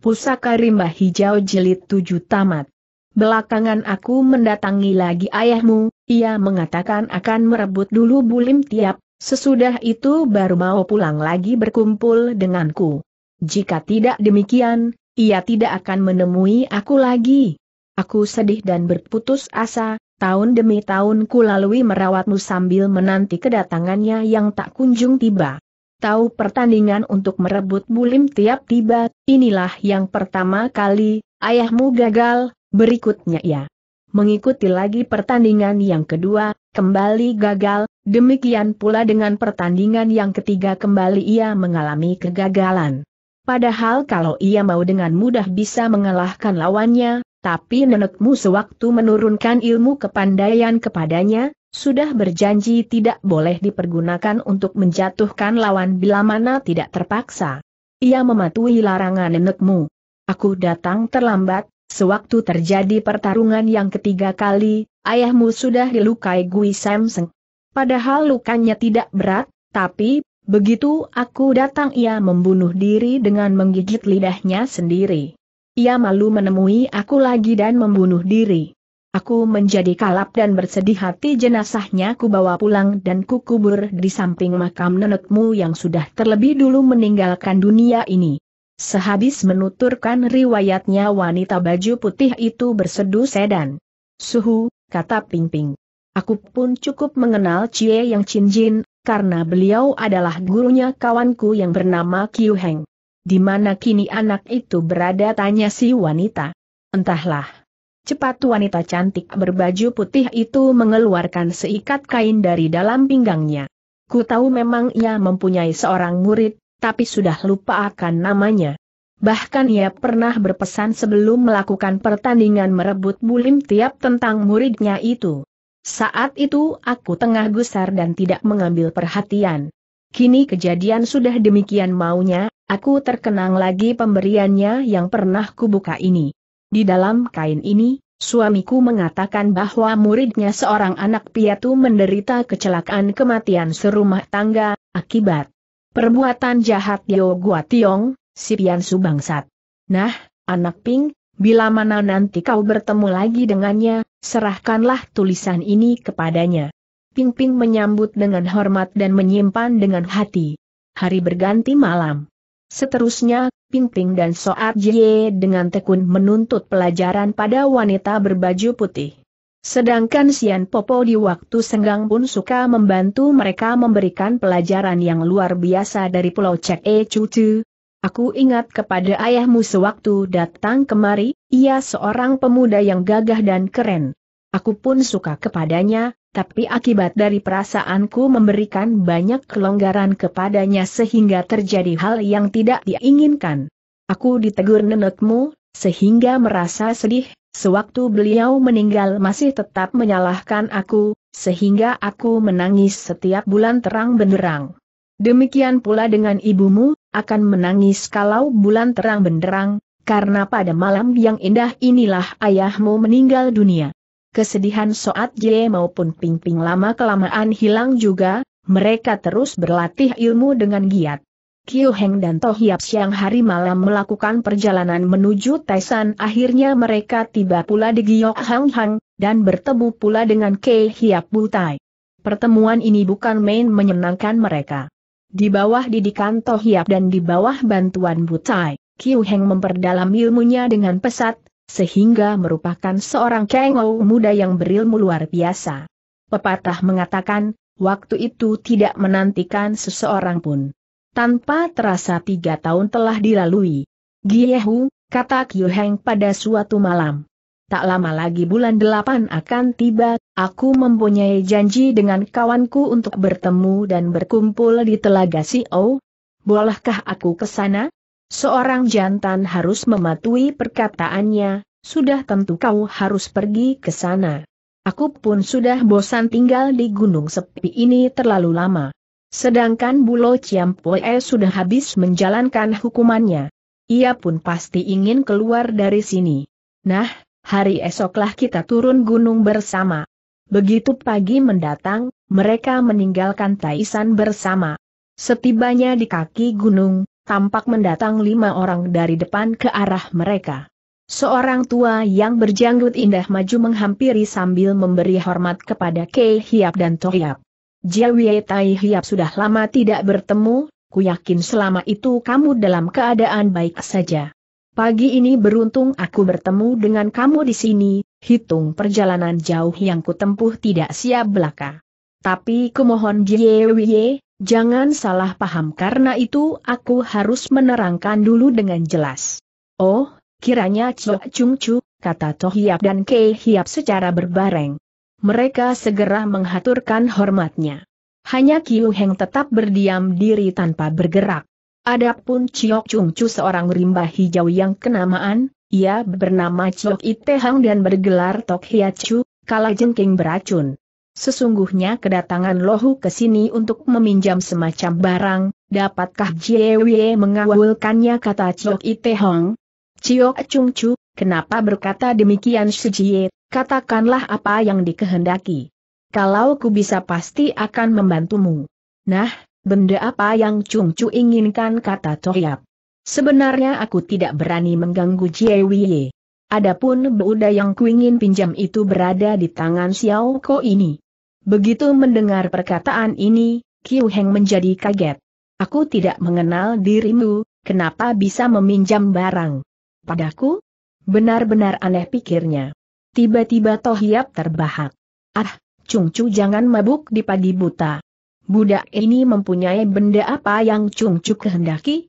Pusaka Rimba Hijau Jilid tujuh Tamat. Belakangan aku mendatangi lagi ayahmu, ia mengatakan akan merebut dulu bulim tiap, sesudah itu baru mau pulang lagi berkumpul denganku. Jika tidak demikian, ia tidak akan menemui aku lagi. Aku sedih dan berputus asa, tahun demi tahun ku lalui merawatmu sambil menanti kedatangannya yang tak kunjung tiba tahu pertandingan untuk merebut bulim tiap-tiba, inilah yang pertama kali, ayahmu gagal, berikutnya ya. Mengikuti lagi pertandingan yang kedua, kembali gagal, demikian pula dengan pertandingan yang ketiga kembali ia mengalami kegagalan. Padahal kalau ia mau dengan mudah bisa mengalahkan lawannya, tapi nenekmu sewaktu menurunkan ilmu kepandaian kepadanya, sudah berjanji tidak boleh dipergunakan untuk menjatuhkan lawan bila mana tidak terpaksa. Ia mematuhi larangan nenekmu. Aku datang terlambat, sewaktu terjadi pertarungan yang ketiga kali, ayahmu sudah dilukai Gui Samseng. Padahal lukanya tidak berat, tapi, begitu aku datang ia membunuh diri dengan menggigit lidahnya sendiri. Ia malu menemui aku lagi dan membunuh diri. Aku menjadi kalap dan bersedih hati jenazahnya ku bawa pulang dan ku kubur di samping makam nenekmu yang sudah terlebih dulu meninggalkan dunia ini. Sehabis menuturkan riwayatnya wanita baju putih itu berseduh sedan. Suhu, kata Ping Ping. Aku pun cukup mengenal Cie Yang Chin karena beliau adalah gurunya kawanku yang bernama Kiu Heng. Di mana kini anak itu berada tanya si wanita. Entahlah. Cepat wanita cantik berbaju putih itu mengeluarkan seikat kain dari dalam pinggangnya. Ku tahu memang ia mempunyai seorang murid, tapi sudah lupa akan namanya. Bahkan ia pernah berpesan sebelum melakukan pertandingan merebut bulim tiap tentang muridnya itu. Saat itu aku tengah gusar dan tidak mengambil perhatian. Kini kejadian sudah demikian maunya, aku terkenang lagi pemberiannya yang pernah kubuka ini. Di dalam kain ini, suamiku mengatakan bahwa muridnya seorang anak piatu menderita kecelakaan kematian serumah tangga, akibat perbuatan jahat Yo Gua Tiong, si Pian Subangsat. Nah, anak Ping, bila mana nanti kau bertemu lagi dengannya, serahkanlah tulisan ini kepadanya. Ping Ping menyambut dengan hormat dan menyimpan dengan hati. Hari berganti malam. Seterusnya, Pingping dan Soat Jie dengan tekun menuntut pelajaran pada wanita berbaju putih. Sedangkan Sian Popo di waktu senggang pun suka membantu mereka memberikan pelajaran yang luar biasa dari Pulau Cek E Cucu. Aku ingat kepada ayahmu sewaktu datang kemari, ia seorang pemuda yang gagah dan keren. Aku pun suka kepadanya, tapi akibat dari perasaanku memberikan banyak kelonggaran kepadanya sehingga terjadi hal yang tidak diinginkan. Aku ditegur nenekmu, sehingga merasa sedih, sewaktu beliau meninggal masih tetap menyalahkan aku, sehingga aku menangis setiap bulan terang benderang. Demikian pula dengan ibumu, akan menangis kalau bulan terang benderang, karena pada malam yang indah inilah ayahmu meninggal dunia kesedihan Soat Ye maupun Ping Ping lama-kelamaan hilang juga, mereka terus berlatih ilmu dengan giat. Kiu Heng dan Toh Hiap siang hari malam melakukan perjalanan menuju Taisan akhirnya mereka tiba pula di Giok Hang Hang, dan bertemu pula dengan Kei Hiap Butai. Pertemuan ini bukan main menyenangkan mereka. Di bawah didikan Toh Hiap dan di bawah bantuan Butai, Kiu Heng memperdalam ilmunya dengan pesat, sehingga merupakan seorang cengou muda yang berilmu luar biasa. Pepatah mengatakan, waktu itu tidak menantikan seseorang pun. Tanpa terasa tiga tahun telah dilalui. Giehu, kata Kyuheng pada suatu malam. Tak lama lagi bulan delapan akan tiba, aku mempunyai janji dengan kawanku untuk bertemu dan berkumpul di Telaga Si oh. Bolehkah aku ke sana? Seorang jantan harus mematuhi perkataannya, sudah tentu kau harus pergi ke sana. Aku pun sudah bosan tinggal di gunung sepi ini terlalu lama. Sedangkan Bulo Ciampoe sudah habis menjalankan hukumannya. Ia pun pasti ingin keluar dari sini. Nah, hari esoklah kita turun gunung bersama. Begitu pagi mendatang, mereka meninggalkan Taisan bersama. Setibanya di kaki gunung, tampak mendatang lima orang dari depan ke arah mereka. Seorang tua yang berjanggut indah maju menghampiri sambil memberi hormat kepada Kei Hiap dan Tohiap. Jiawie Tai Hiap sudah lama tidak bertemu, ku yakin selama itu kamu dalam keadaan baik saja. Pagi ini beruntung aku bertemu dengan kamu di sini, hitung perjalanan jauh yang kutempuh tidak siap belaka. Tapi kumohon Jiewie, Jangan salah paham karena itu aku harus menerangkan dulu dengan jelas. Oh, kiranya Chok Chung Chu, kata Toh Hiap dan Kei Hiap secara berbareng. Mereka segera menghaturkan hormatnya. Hanya Kiu Heng tetap berdiam diri tanpa bergerak. Adapun Chiok Chung Chu seorang rimba hijau yang kenamaan, ia bernama Chok Ite Hang dan bergelar Tok Hiat Chu, kala beracun. Sesungguhnya kedatangan Lohu ke sini untuk meminjam semacam barang, dapatkah Jiewie mengawulkannya kata Ciok Ite Hong? Ciok Chung Chu, kenapa berkata demikian Sujie, katakanlah apa yang dikehendaki. Kalau ku bisa pasti akan membantumu. Nah, benda apa yang Chung Chu inginkan kata Toyap. Sebenarnya aku tidak berani mengganggu Jiewie. Adapun benda yang kuingin pinjam itu berada di tangan Xiao Ko ini. Begitu mendengar perkataan ini, Kiu Heng menjadi kaget. Aku tidak mengenal dirimu, kenapa bisa meminjam barang? Padaku? Benar-benar aneh pikirnya. Tiba-tiba Toh Tohiap terbahak. Ah, Cungcu jangan mabuk di pagi buta. Budak ini mempunyai benda apa yang Cungcu kehendaki?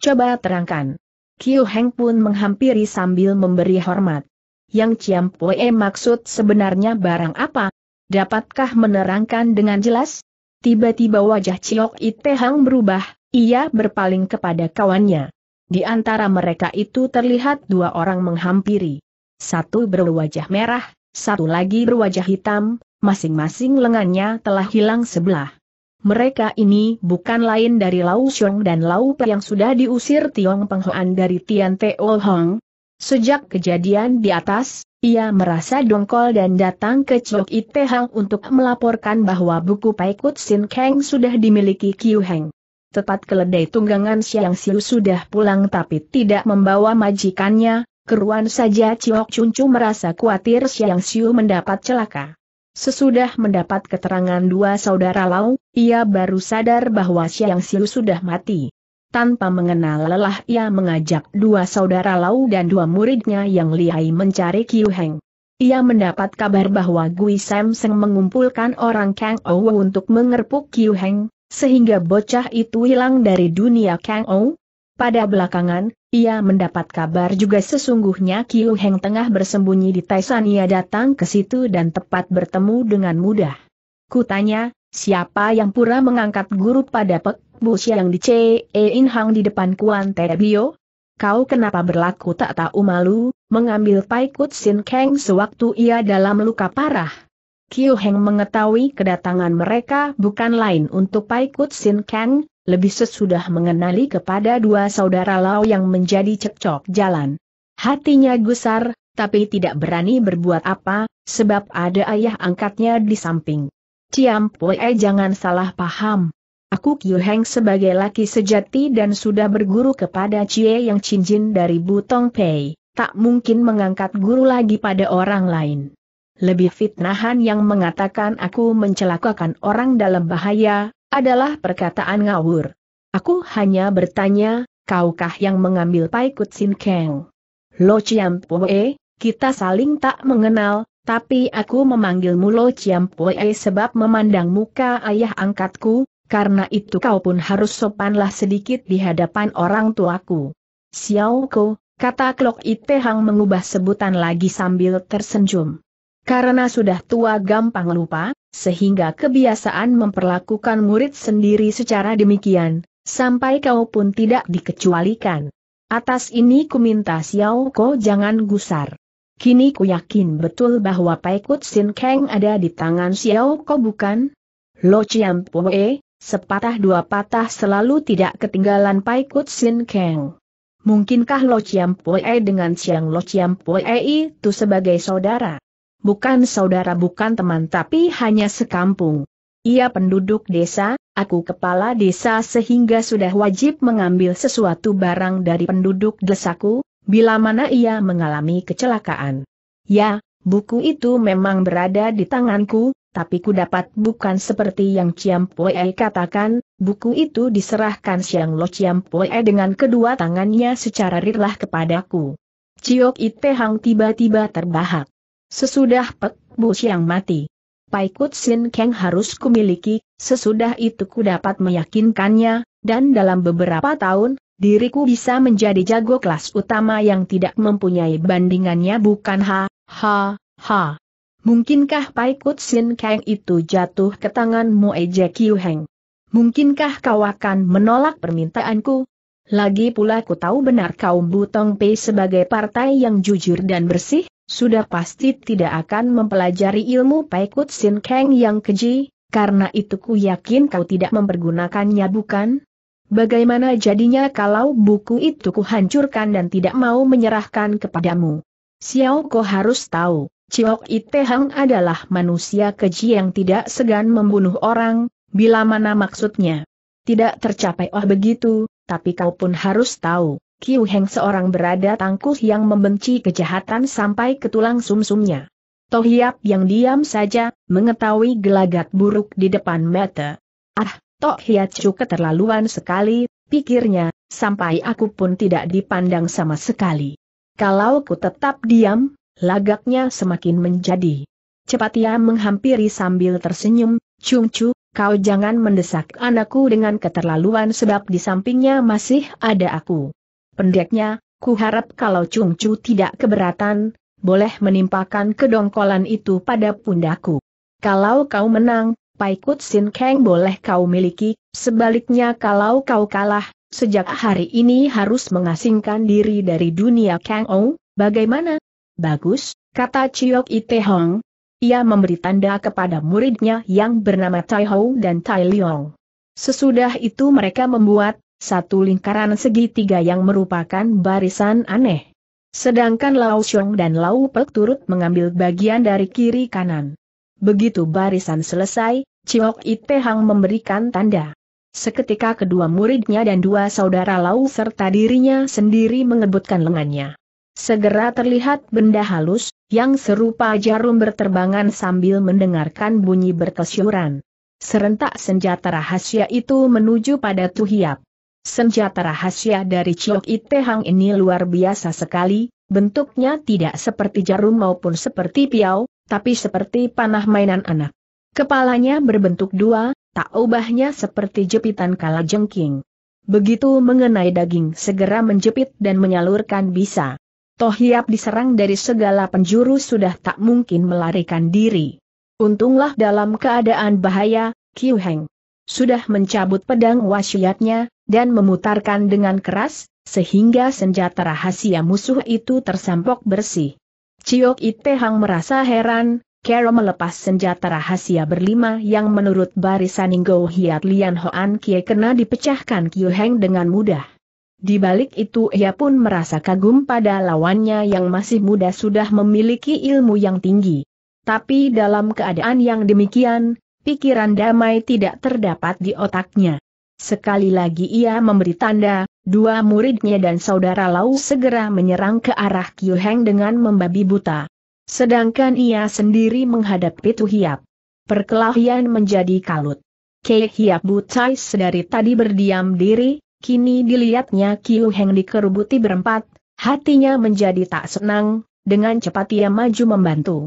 Coba terangkan. Kiu Heng pun menghampiri sambil memberi hormat. Yang Ciam Poe maksud sebenarnya barang apa? Dapatkah menerangkan dengan jelas? Tiba-tiba wajah Ciok Itehang berubah, ia berpaling kepada kawannya. Di antara mereka itu terlihat dua orang menghampiri. Satu berwajah merah, satu lagi berwajah hitam, masing-masing lengannya telah hilang sebelah. Mereka ini bukan lain dari Lau Xiong dan Lau Pe yang sudah diusir Tiong Penghoan dari Tian Teo Hong, Sejak kejadian di atas, ia merasa dongkol dan datang ke Chok Itehang untuk melaporkan bahwa buku Paikut Sin Kang sudah dimiliki Kyu Heng. Tepat keledai tunggangan Siang Siu sudah pulang tapi tidak membawa majikannya, keruan saja Chun Cuncu merasa khawatir Siang Siu mendapat celaka. Sesudah mendapat keterangan dua saudara Lau, ia baru sadar bahwa Siang Siu sudah mati. Tanpa mengenal lelah ia mengajak dua saudara Lau dan dua muridnya yang lihai mencari Kiu Heng. Ia mendapat kabar bahwa Gui Sam Seng mengumpulkan orang Kang Ou untuk mengerpuk Kiu Heng, sehingga bocah itu hilang dari dunia Kang Ou. Pada belakangan, ia mendapat kabar juga sesungguhnya Kiu Heng tengah bersembunyi di Taisania datang ke situ dan tepat bertemu dengan mudah. Kutanya, Siapa yang pura mengangkat guru pada Pek Busia yang di C.E. In Hang di depan Kuan Tebio? Kau kenapa berlaku tak tahu malu, mengambil Pai Kut Sin Kang sewaktu ia dalam luka parah? Kiu Heng mengetahui kedatangan mereka bukan lain untuk Pai Kut Sin Kang, lebih sesudah mengenali kepada dua saudara Lau yang menjadi cekcok jalan. Hatinya gusar, tapi tidak berani berbuat apa, sebab ada ayah angkatnya di samping. Ciam Pue eh, jangan salah paham. Aku Kyu Heng sebagai laki sejati dan sudah berguru kepada Cie Yang Cincin dari Butong Pei, tak mungkin mengangkat guru lagi pada orang lain. Lebih fitnahan yang mengatakan aku mencelakakan orang dalam bahaya, adalah perkataan ngawur. Aku hanya bertanya, kaukah yang mengambil Pai Kut Sin Keng? Lo Ciam Pue, kita saling tak mengenal, tapi aku memanggilmu Lo Chiam Pue sebab memandang muka ayah angkatku, karena itu kau pun harus sopanlah sedikit di hadapan orang tuaku. Xiao Ko, kata Klok Ite Hang mengubah sebutan lagi sambil tersenyum. Karena sudah tua gampang lupa, sehingga kebiasaan memperlakukan murid sendiri secara demikian, sampai kau pun tidak dikecualikan. Atas ini ku minta Xiao Ko jangan gusar. Kini ku yakin betul bahwa Pai Kut Sin Kang ada di tangan Xiao Ko bukan? Lo Chiam Poe, sepatah dua patah selalu tidak ketinggalan Pai Kut Sin Kang. Mungkinkah Lo Chiam Poe dengan Siang Lo Chiam Poe itu sebagai saudara? Bukan saudara bukan teman tapi hanya sekampung. Ia penduduk desa, aku kepala desa sehingga sudah wajib mengambil sesuatu barang dari penduduk desaku, bila mana ia mengalami kecelakaan. Ya, buku itu memang berada di tanganku, tapi ku dapat bukan seperti yang Chiam Pue katakan, buku itu diserahkan Siang Lo Chiam Pue dengan kedua tangannya secara rirlah kepadaku. Ciok Ite Hang tiba-tiba terbahak. Sesudah Pek Bu Siang mati. Paikut Sin Keng harus kumiliki, sesudah itu ku dapat meyakinkannya, dan dalam beberapa tahun, diriku bisa menjadi jago kelas utama yang tidak mempunyai bandingannya bukan ha, ha, ha. Mungkinkah Pai Kut Sin Kang itu jatuh ke tangan Moe Jeki Heng? Mungkinkah kau akan menolak permintaanku? Lagi pula ku tahu benar kaum Butong Pei sebagai partai yang jujur dan bersih, sudah pasti tidak akan mempelajari ilmu Paikut Sin Kang yang keji, karena itu ku yakin kau tidak mempergunakannya bukan? Bagaimana jadinya kalau buku itu kuhancurkan dan tidak mau menyerahkan kepadamu? Xiao Ko harus tahu, Ciok Itehang adalah manusia keji yang tidak segan membunuh orang, bila mana maksudnya. Tidak tercapai oh begitu, tapi kau pun harus tahu, Kiu Heng seorang berada tangkuh yang membenci kejahatan sampai ke tulang sumsumnya. Tohiap yang diam saja, mengetahui gelagat buruk di depan mata. Ah, Tok hiat Hiacu keterlaluan sekali, pikirnya, sampai aku pun tidak dipandang sama sekali. Kalau ku tetap diam, lagaknya semakin menjadi. Cepat ia menghampiri sambil tersenyum, Chu, kau jangan mendesak anakku dengan keterlaluan sebab di sampingnya masih ada aku. Pendeknya, ku harap kalau Chu tidak keberatan, boleh menimpakan kedongkolan itu pada pundaku. Kalau kau menang, Paikut Sin Kang boleh kau miliki, sebaliknya kalau kau kalah, sejak hari ini harus mengasingkan diri dari dunia Kang Ou, bagaimana? Bagus, kata Chiok Ite Hong. Ia memberi tanda kepada muridnya yang bernama Tai Hou dan Tai Leong. Sesudah itu mereka membuat satu lingkaran segitiga yang merupakan barisan aneh. Sedangkan Lao Xiong dan Lau Pek turut mengambil bagian dari kiri kanan. Begitu barisan selesai, Ciok Ite Hang memberikan tanda. Seketika kedua muridnya dan dua saudara Lau serta dirinya sendiri mengebutkan lengannya. Segera terlihat benda halus, yang serupa jarum berterbangan sambil mendengarkan bunyi berkesyuran. Serentak senjata rahasia itu menuju pada Tuhiap. Senjata rahasia dari Ciok Hang ini luar biasa sekali, Bentuknya tidak seperti jarum maupun seperti piau, tapi seperti panah mainan anak. Kepalanya berbentuk dua, tak ubahnya seperti jepitan kala jengking. Begitu mengenai daging segera menjepit dan menyalurkan bisa. Tohiap diserang dari segala penjuru sudah tak mungkin melarikan diri. Untunglah dalam keadaan bahaya, Kiu Heng sudah mencabut pedang wasiatnya, dan memutarkan dengan keras, sehingga senjata rahasia musuh itu tersampok bersih. Ciok Itehang merasa heran, Kero melepas senjata rahasia berlima yang menurut barisan Inggo Hiat Lian Hoan Kie kena dipecahkan Kyu Heng dengan mudah. Di balik itu ia pun merasa kagum pada lawannya yang masih muda sudah memiliki ilmu yang tinggi. Tapi dalam keadaan yang demikian, pikiran damai tidak terdapat di otaknya. Sekali lagi ia memberi tanda, dua muridnya dan saudara Lau segera menyerang ke arah Kyu Heng dengan membabi buta. Sedangkan ia sendiri menghadapi Tu Hiap. Perkelahian menjadi kalut. Kei Hiap Butai sedari tadi berdiam diri, kini dilihatnya Kyu Heng dikerubuti berempat, hatinya menjadi tak senang, dengan cepat ia maju membantu.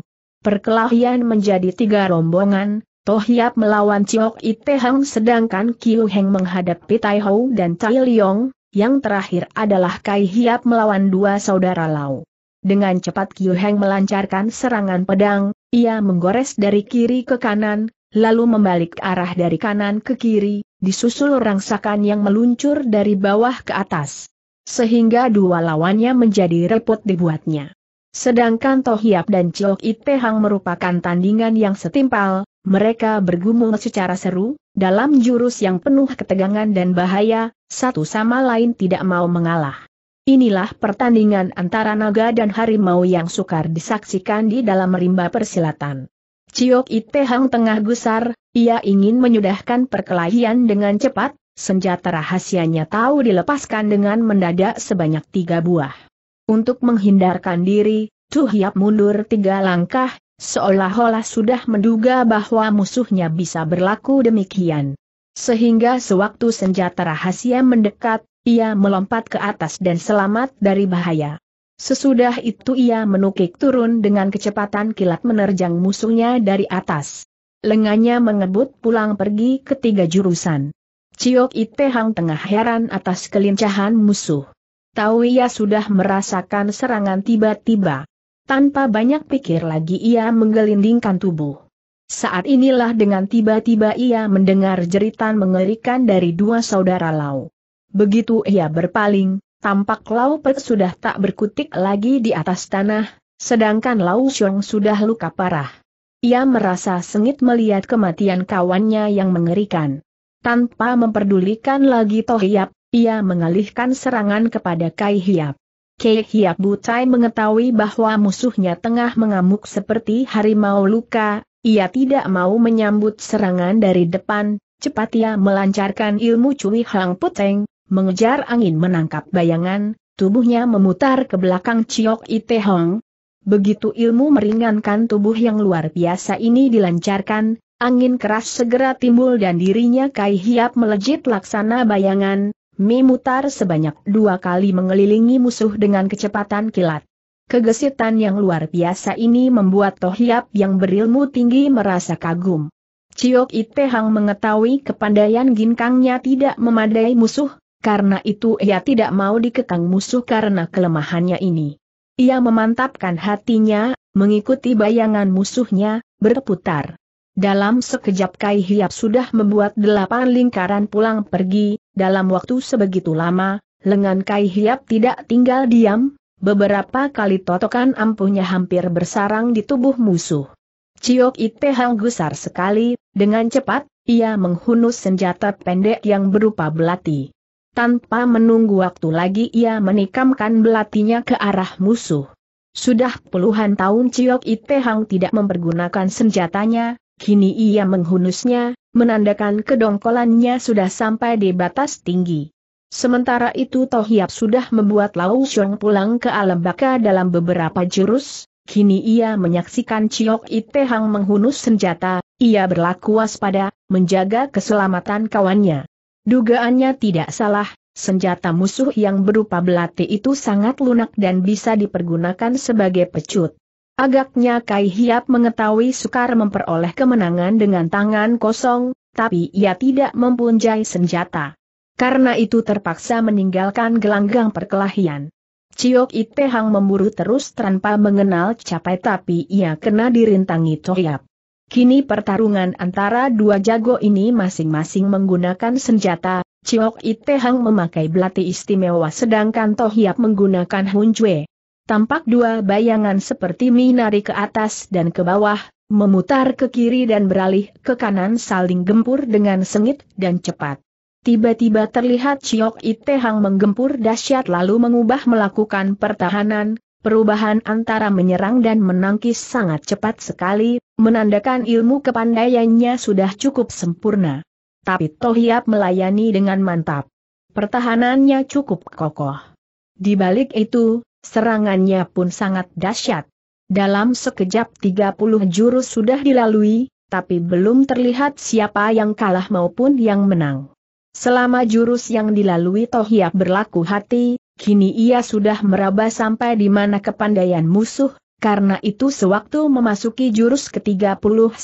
Perkelahian menjadi tiga rombongan, Toh Hiap melawan Chiok Ite Hang sedangkan Kiu Heng menghadapi Tai Hou dan Tai Liong, yang terakhir adalah Kai Hiap melawan dua saudara Lau. Dengan cepat Kiu Heng melancarkan serangan pedang, ia menggores dari kiri ke kanan, lalu membalik arah dari kanan ke kiri, disusul rangsakan yang meluncur dari bawah ke atas. Sehingga dua lawannya menjadi repot dibuatnya. Sedangkan Toh Hiap dan Chiok Hang merupakan tandingan yang setimpal, mereka bergumul secara seru, dalam jurus yang penuh ketegangan dan bahaya, satu sama lain tidak mau mengalah. Inilah pertandingan antara naga dan harimau yang sukar disaksikan di dalam rimba persilatan. Ciok Ite Hang tengah gusar, ia ingin menyudahkan perkelahian dengan cepat, senjata rahasianya tahu dilepaskan dengan mendadak sebanyak tiga buah. Untuk menghindarkan diri, Tuhiap mundur tiga langkah, seolah-olah sudah menduga bahwa musuhnya bisa berlaku demikian. Sehingga sewaktu senjata rahasia mendekat, ia melompat ke atas dan selamat dari bahaya. Sesudah itu ia menukik turun dengan kecepatan kilat menerjang musuhnya dari atas. Lengannya mengebut pulang pergi ketiga jurusan. Ciok hang tengah heran atas kelincahan musuh. Tahu ia sudah merasakan serangan tiba-tiba. Tanpa banyak pikir lagi ia menggelindingkan tubuh. Saat inilah dengan tiba-tiba ia mendengar jeritan mengerikan dari dua saudara Lau. Begitu ia berpaling, tampak Lau Pek sudah tak berkutik lagi di atas tanah, sedangkan Lau Xiong sudah luka parah. Ia merasa sengit melihat kematian kawannya yang mengerikan. Tanpa memperdulikan lagi Toh Hiap, ia mengalihkan serangan kepada Kai Hiap. Kei Hiap Butai mengetahui bahwa musuhnya tengah mengamuk seperti harimau luka, ia tidak mau menyambut serangan dari depan, cepat ia melancarkan ilmu Cui Hang Puteng, mengejar angin menangkap bayangan, tubuhnya memutar ke belakang Ciok Ite Hong. Begitu ilmu meringankan tubuh yang luar biasa ini dilancarkan, angin keras segera timbul dan dirinya Kai Hiap melejit laksana bayangan, memutar sebanyak dua kali mengelilingi musuh dengan kecepatan kilat. Kegesitan yang luar biasa ini membuat Tohiap yang berilmu tinggi merasa kagum. Ciok Itehang mengetahui kepandaian ginkangnya tidak memadai musuh, karena itu ia tidak mau dikekang musuh karena kelemahannya ini. Ia memantapkan hatinya, mengikuti bayangan musuhnya, berputar. Dalam sekejap Kai Hiap sudah membuat delapan lingkaran pulang pergi, dalam waktu sebegitu lama, lengan Kai Hiap tidak tinggal diam, beberapa kali totokan ampuhnya hampir bersarang di tubuh musuh. Ciok Ite Hang gusar sekali, dengan cepat, ia menghunus senjata pendek yang berupa belati. Tanpa menunggu waktu lagi ia menikamkan belatinya ke arah musuh. Sudah puluhan tahun Ciok Ite Hang tidak mempergunakan senjatanya, Kini ia menghunusnya, menandakan kedongkolannya sudah sampai di batas tinggi. Sementara itu Tohiap sudah membuat Lau Xiong pulang ke alam baka dalam beberapa jurus, kini ia menyaksikan Chiok Hang menghunus senjata, ia berlaku waspada, menjaga keselamatan kawannya. Dugaannya tidak salah, senjata musuh yang berupa belati itu sangat lunak dan bisa dipergunakan sebagai pecut. Agaknya Kai Hiap mengetahui sukar memperoleh kemenangan dengan tangan kosong, tapi ia tidak mempunyai senjata. Karena itu terpaksa meninggalkan gelanggang perkelahian. Ciok Itehang memburu terus tanpa mengenal capai tapi ia kena dirintangi Hiap. Kini pertarungan antara dua jago ini masing-masing menggunakan senjata, Ciok Itehang memakai belati istimewa sedangkan Tohiap menggunakan Jue tampak dua bayangan seperti minari ke atas dan ke bawah, memutar ke kiri dan beralih ke kanan saling gempur dengan sengit dan cepat. Tiba-tiba terlihat Chiok Ite Hang menggempur dahsyat lalu mengubah melakukan pertahanan, perubahan antara menyerang dan menangkis sangat cepat sekali, menandakan ilmu kepandaiannya sudah cukup sempurna. Tapi Tohiap melayani dengan mantap. Pertahanannya cukup kokoh. Di balik itu, Serangannya pun sangat dahsyat. Dalam sekejap 30 jurus sudah dilalui, tapi belum terlihat siapa yang kalah maupun yang menang. Selama jurus yang dilalui Tohiak berlaku hati, kini ia sudah meraba sampai di mana kepandaian musuh, karena itu sewaktu memasuki jurus ke-31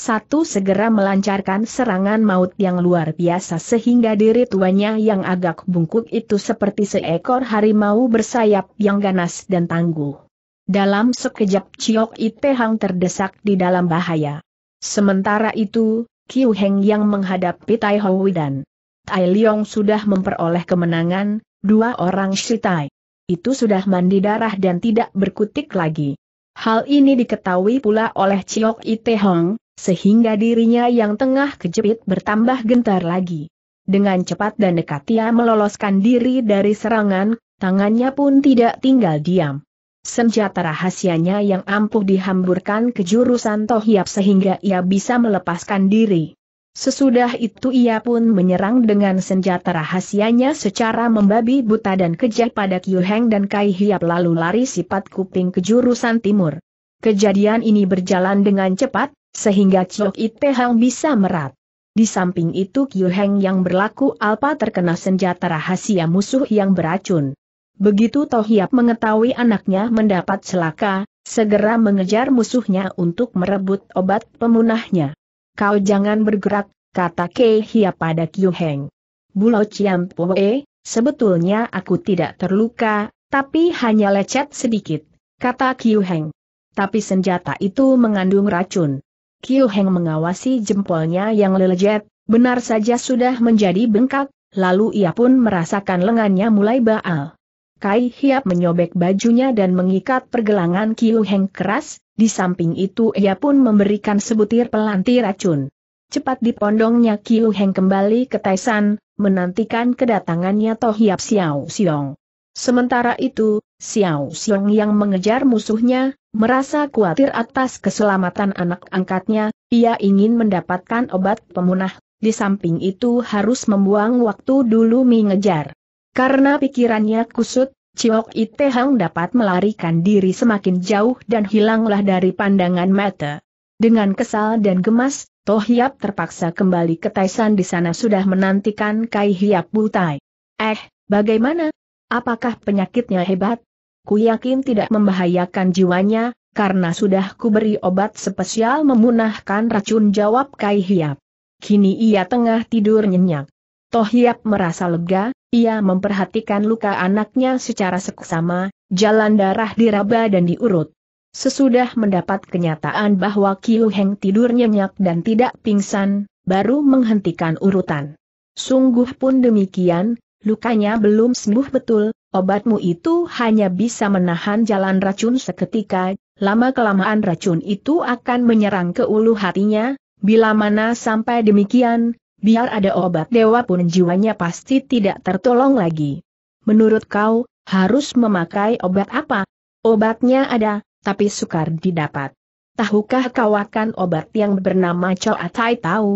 segera melancarkan serangan maut yang luar biasa sehingga diri tuanya yang agak bungkuk itu seperti seekor harimau bersayap yang ganas dan tangguh. Dalam sekejap Ciok Itehang Hang terdesak di dalam bahaya. Sementara itu, Kiu Heng yang menghadapi Tai Hui dan Tai Leong sudah memperoleh kemenangan, dua orang Shitai. Itu sudah mandi darah dan tidak berkutik lagi. Hal ini diketahui pula oleh Chiok Ite Hong, sehingga dirinya yang tengah kejepit bertambah gentar lagi. Dengan cepat dan dekat ia meloloskan diri dari serangan, tangannya pun tidak tinggal diam. Senjata rahasianya yang ampuh dihamburkan ke jurusan Tohiap sehingga ia bisa melepaskan diri. Sesudah itu ia pun menyerang dengan senjata rahasianya secara membabi buta dan kejam pada Kyu Heng dan Kai Hiap lalu lari sifat kuping ke jurusan timur. Kejadian ini berjalan dengan cepat, sehingga Chok Ite Hang bisa merat. Di samping itu Kyu Heng yang berlaku Alpa terkena senjata rahasia musuh yang beracun. Begitu Hiap mengetahui anaknya mendapat celaka, segera mengejar musuhnya untuk merebut obat pemunahnya. Kau jangan bergerak, kata Kei Hia pada Kyu Heng. Bulau Ciam Poe, sebetulnya aku tidak terluka, tapi hanya lecet sedikit, kata Kyu Heng. Tapi senjata itu mengandung racun. Kyu Heng mengawasi jempolnya yang lelejet, benar saja sudah menjadi bengkak, lalu ia pun merasakan lengannya mulai baal. Kai Hiap menyobek bajunya dan mengikat pergelangan Kiu Heng keras, di samping itu ia pun memberikan sebutir pelanti racun. Cepat dipondongnya Kiu Heng kembali ke Taisan, menantikan kedatangannya Toh Hiap Xiao Xiong. Sementara itu, Xiao Xiong yang mengejar musuhnya, merasa khawatir atas keselamatan anak angkatnya, ia ingin mendapatkan obat pemunah, di samping itu harus membuang waktu dulu mengejar. Karena pikirannya kusut, Ciok Itehang dapat melarikan diri semakin jauh dan hilanglah dari pandangan mata. Dengan kesal dan gemas, Toh Hiap terpaksa kembali ke Taisan di sana sudah menantikan Kai Hiap Butai. Eh, bagaimana? Apakah penyakitnya hebat? Ku yakin tidak membahayakan jiwanya, karena sudah kuberi obat spesial memunahkan racun jawab Kai Hiap. Kini ia tengah tidur nyenyak. Toh Hiap merasa lega, ia memperhatikan luka anaknya secara seksama, jalan darah diraba dan diurut. Sesudah mendapat kenyataan bahwa Kiu Heng tidur nyenyak dan tidak pingsan, baru menghentikan urutan. Sungguh pun demikian, lukanya belum sembuh betul, obatmu itu hanya bisa menahan jalan racun seketika, lama-kelamaan racun itu akan menyerang ke ulu hatinya, bila mana sampai demikian, biar ada obat dewa pun jiwanya pasti tidak tertolong lagi. Menurut kau, harus memakai obat apa? Obatnya ada, tapi sukar didapat. Tahukah kau akan obat yang bernama Choa Tai Tau?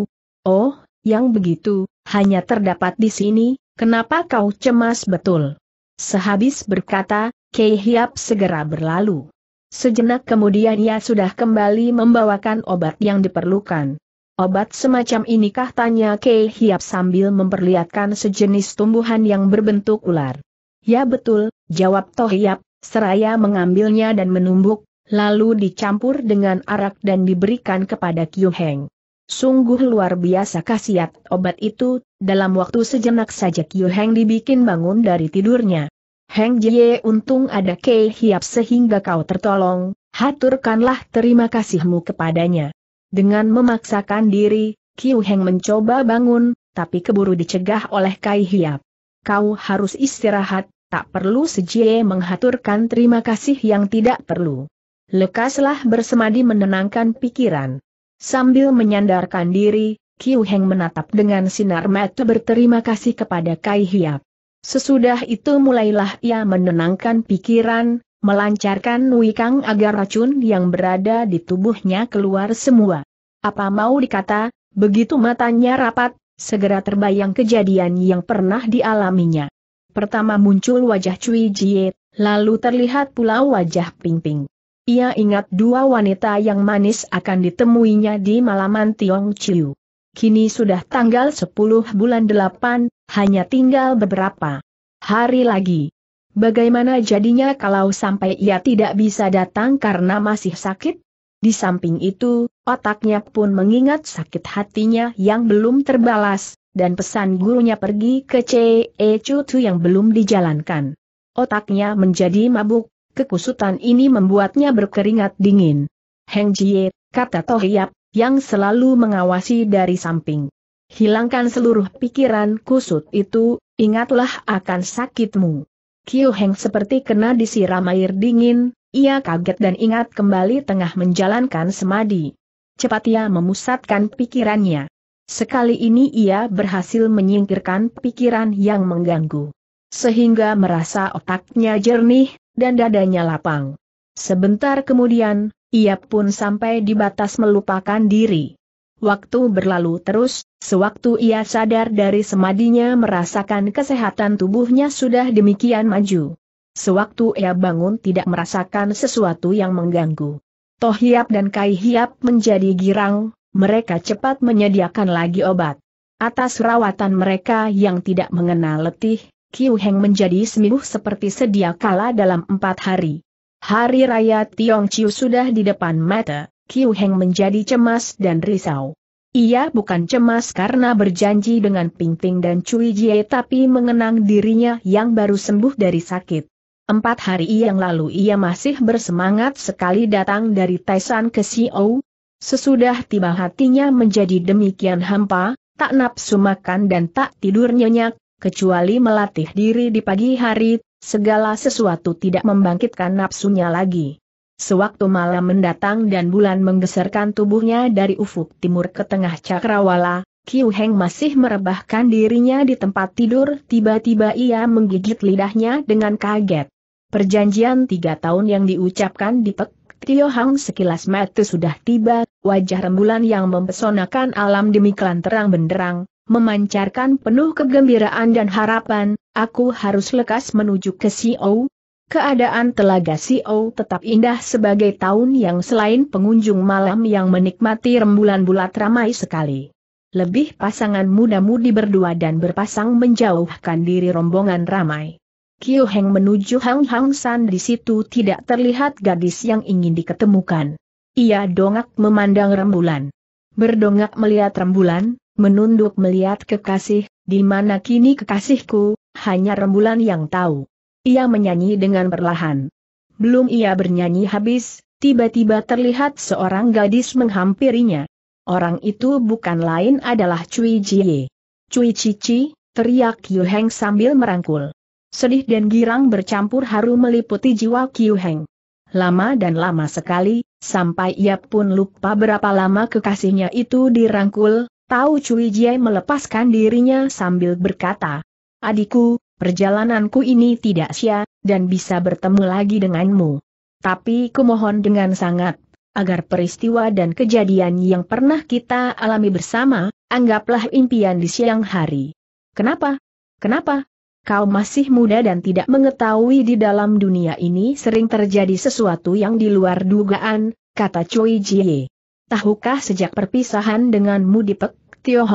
Oh, yang begitu, hanya terdapat di sini, kenapa kau cemas betul? Sehabis berkata, Kei Hiap segera berlalu. Sejenak kemudian ia sudah kembali membawakan obat yang diperlukan. Obat semacam inikah tanya Kei Hiap sambil memperlihatkan sejenis tumbuhan yang berbentuk ular. Ya betul, jawab Toh Hiap, seraya mengambilnya dan menumbuk, lalu dicampur dengan arak dan diberikan kepada Kyu Heng. Sungguh luar biasa khasiat obat itu, dalam waktu sejenak saja Kyu Heng dibikin bangun dari tidurnya. Heng Jie untung ada Kei Hiap sehingga kau tertolong, haturkanlah terima kasihmu kepadanya. Dengan memaksakan diri, Kiu Heng mencoba bangun, tapi keburu dicegah oleh Kai Hiap. Kau harus istirahat, tak perlu sejie menghaturkan terima kasih yang tidak perlu. Lekaslah bersemadi menenangkan pikiran. Sambil menyandarkan diri, Kiu Heng menatap dengan sinar mata berterima kasih kepada Kai Hiap. Sesudah itu mulailah ia menenangkan pikiran, melancarkan wikang agar racun yang berada di tubuhnya keluar semua. Apa mau dikata, begitu matanya rapat, segera terbayang kejadian yang pernah dialaminya. Pertama muncul wajah Cui Jie, lalu terlihat pula wajah Ping Ping. Ia ingat dua wanita yang manis akan ditemuinya di malaman Tiong Chiu. Kini sudah tanggal 10 bulan 8, hanya tinggal beberapa hari lagi. Bagaimana jadinya kalau sampai ia tidak bisa datang karena masih sakit? Di samping itu, otaknya pun mengingat sakit hatinya yang belum terbalas, dan pesan gurunya pergi ke C.E. Cucu yang belum dijalankan. Otaknya menjadi mabuk, kekusutan ini membuatnya berkeringat dingin. Heng Jie, kata Tohiap, yang selalu mengawasi dari samping. Hilangkan seluruh pikiran kusut itu, ingatlah akan sakitmu. Kiu Heng seperti kena disiram air dingin, ia kaget dan ingat kembali tengah menjalankan semadi. Cepat ia memusatkan pikirannya. Sekali ini ia berhasil menyingkirkan pikiran yang mengganggu. Sehingga merasa otaknya jernih, dan dadanya lapang. Sebentar kemudian, ia pun sampai di batas melupakan diri. Waktu berlalu terus, sewaktu ia sadar dari semadinya merasakan kesehatan tubuhnya sudah demikian maju. Sewaktu ia bangun tidak merasakan sesuatu yang mengganggu. Toh Hiap dan Kai Hiap menjadi girang, mereka cepat menyediakan lagi obat. Atas rawatan mereka yang tidak mengenal letih, Kiu Heng menjadi seminggu seperti sedia kala dalam empat hari. Hari Raya Tiong Chiu sudah di depan mata. Kiu Heng menjadi cemas dan risau. Ia bukan cemas karena berjanji dengan Ping Ping dan Cui Jie tapi mengenang dirinya yang baru sembuh dari sakit. Empat hari yang lalu ia masih bersemangat sekali datang dari Taisan ke Xiao. Sesudah tiba hatinya menjadi demikian hampa, tak nafsu makan dan tak tidur nyenyak, kecuali melatih diri di pagi hari, segala sesuatu tidak membangkitkan nafsunya lagi. Sewaktu malam mendatang dan bulan menggeserkan tubuhnya dari ufuk timur ke tengah cakrawala, Kiu Heng masih merebahkan dirinya di tempat tidur, tiba-tiba ia menggigit lidahnya dengan kaget. Perjanjian tiga tahun yang diucapkan di Pek Tio Hang sekilas mata sudah tiba, wajah rembulan yang mempesonakan alam demi klan terang benderang, memancarkan penuh kegembiraan dan harapan, aku harus lekas menuju ke Siou. Keadaan Telaga Sio tetap indah sebagai tahun yang selain pengunjung malam yang menikmati rembulan bulat ramai sekali. Lebih pasangan muda-mudi berdua dan berpasang menjauhkan diri rombongan ramai. Kiu Heng menuju Hang Hang San di situ tidak terlihat gadis yang ingin diketemukan. Ia dongak memandang rembulan. Berdongak melihat rembulan, menunduk melihat kekasih, di mana kini kekasihku, hanya rembulan yang tahu. Ia menyanyi dengan perlahan. Belum ia bernyanyi habis, tiba-tiba terlihat seorang gadis menghampirinya. Orang itu bukan lain adalah Cui Jie. Cui Cici, teriak Qiu Heng sambil merangkul. Sedih dan girang bercampur haru meliputi jiwa Qiu Heng. Lama dan lama sekali, sampai ia pun lupa berapa lama kekasihnya itu dirangkul, tahu Cui Jie melepaskan dirinya sambil berkata, Adikku, perjalananku ini tidak sia, dan bisa bertemu lagi denganmu. Tapi kumohon dengan sangat, agar peristiwa dan kejadian yang pernah kita alami bersama, anggaplah impian di siang hari. Kenapa? Kenapa? Kau masih muda dan tidak mengetahui di dalam dunia ini sering terjadi sesuatu yang di luar dugaan, kata Cui Jie. Tahukah sejak perpisahan denganmu di Pek, Tio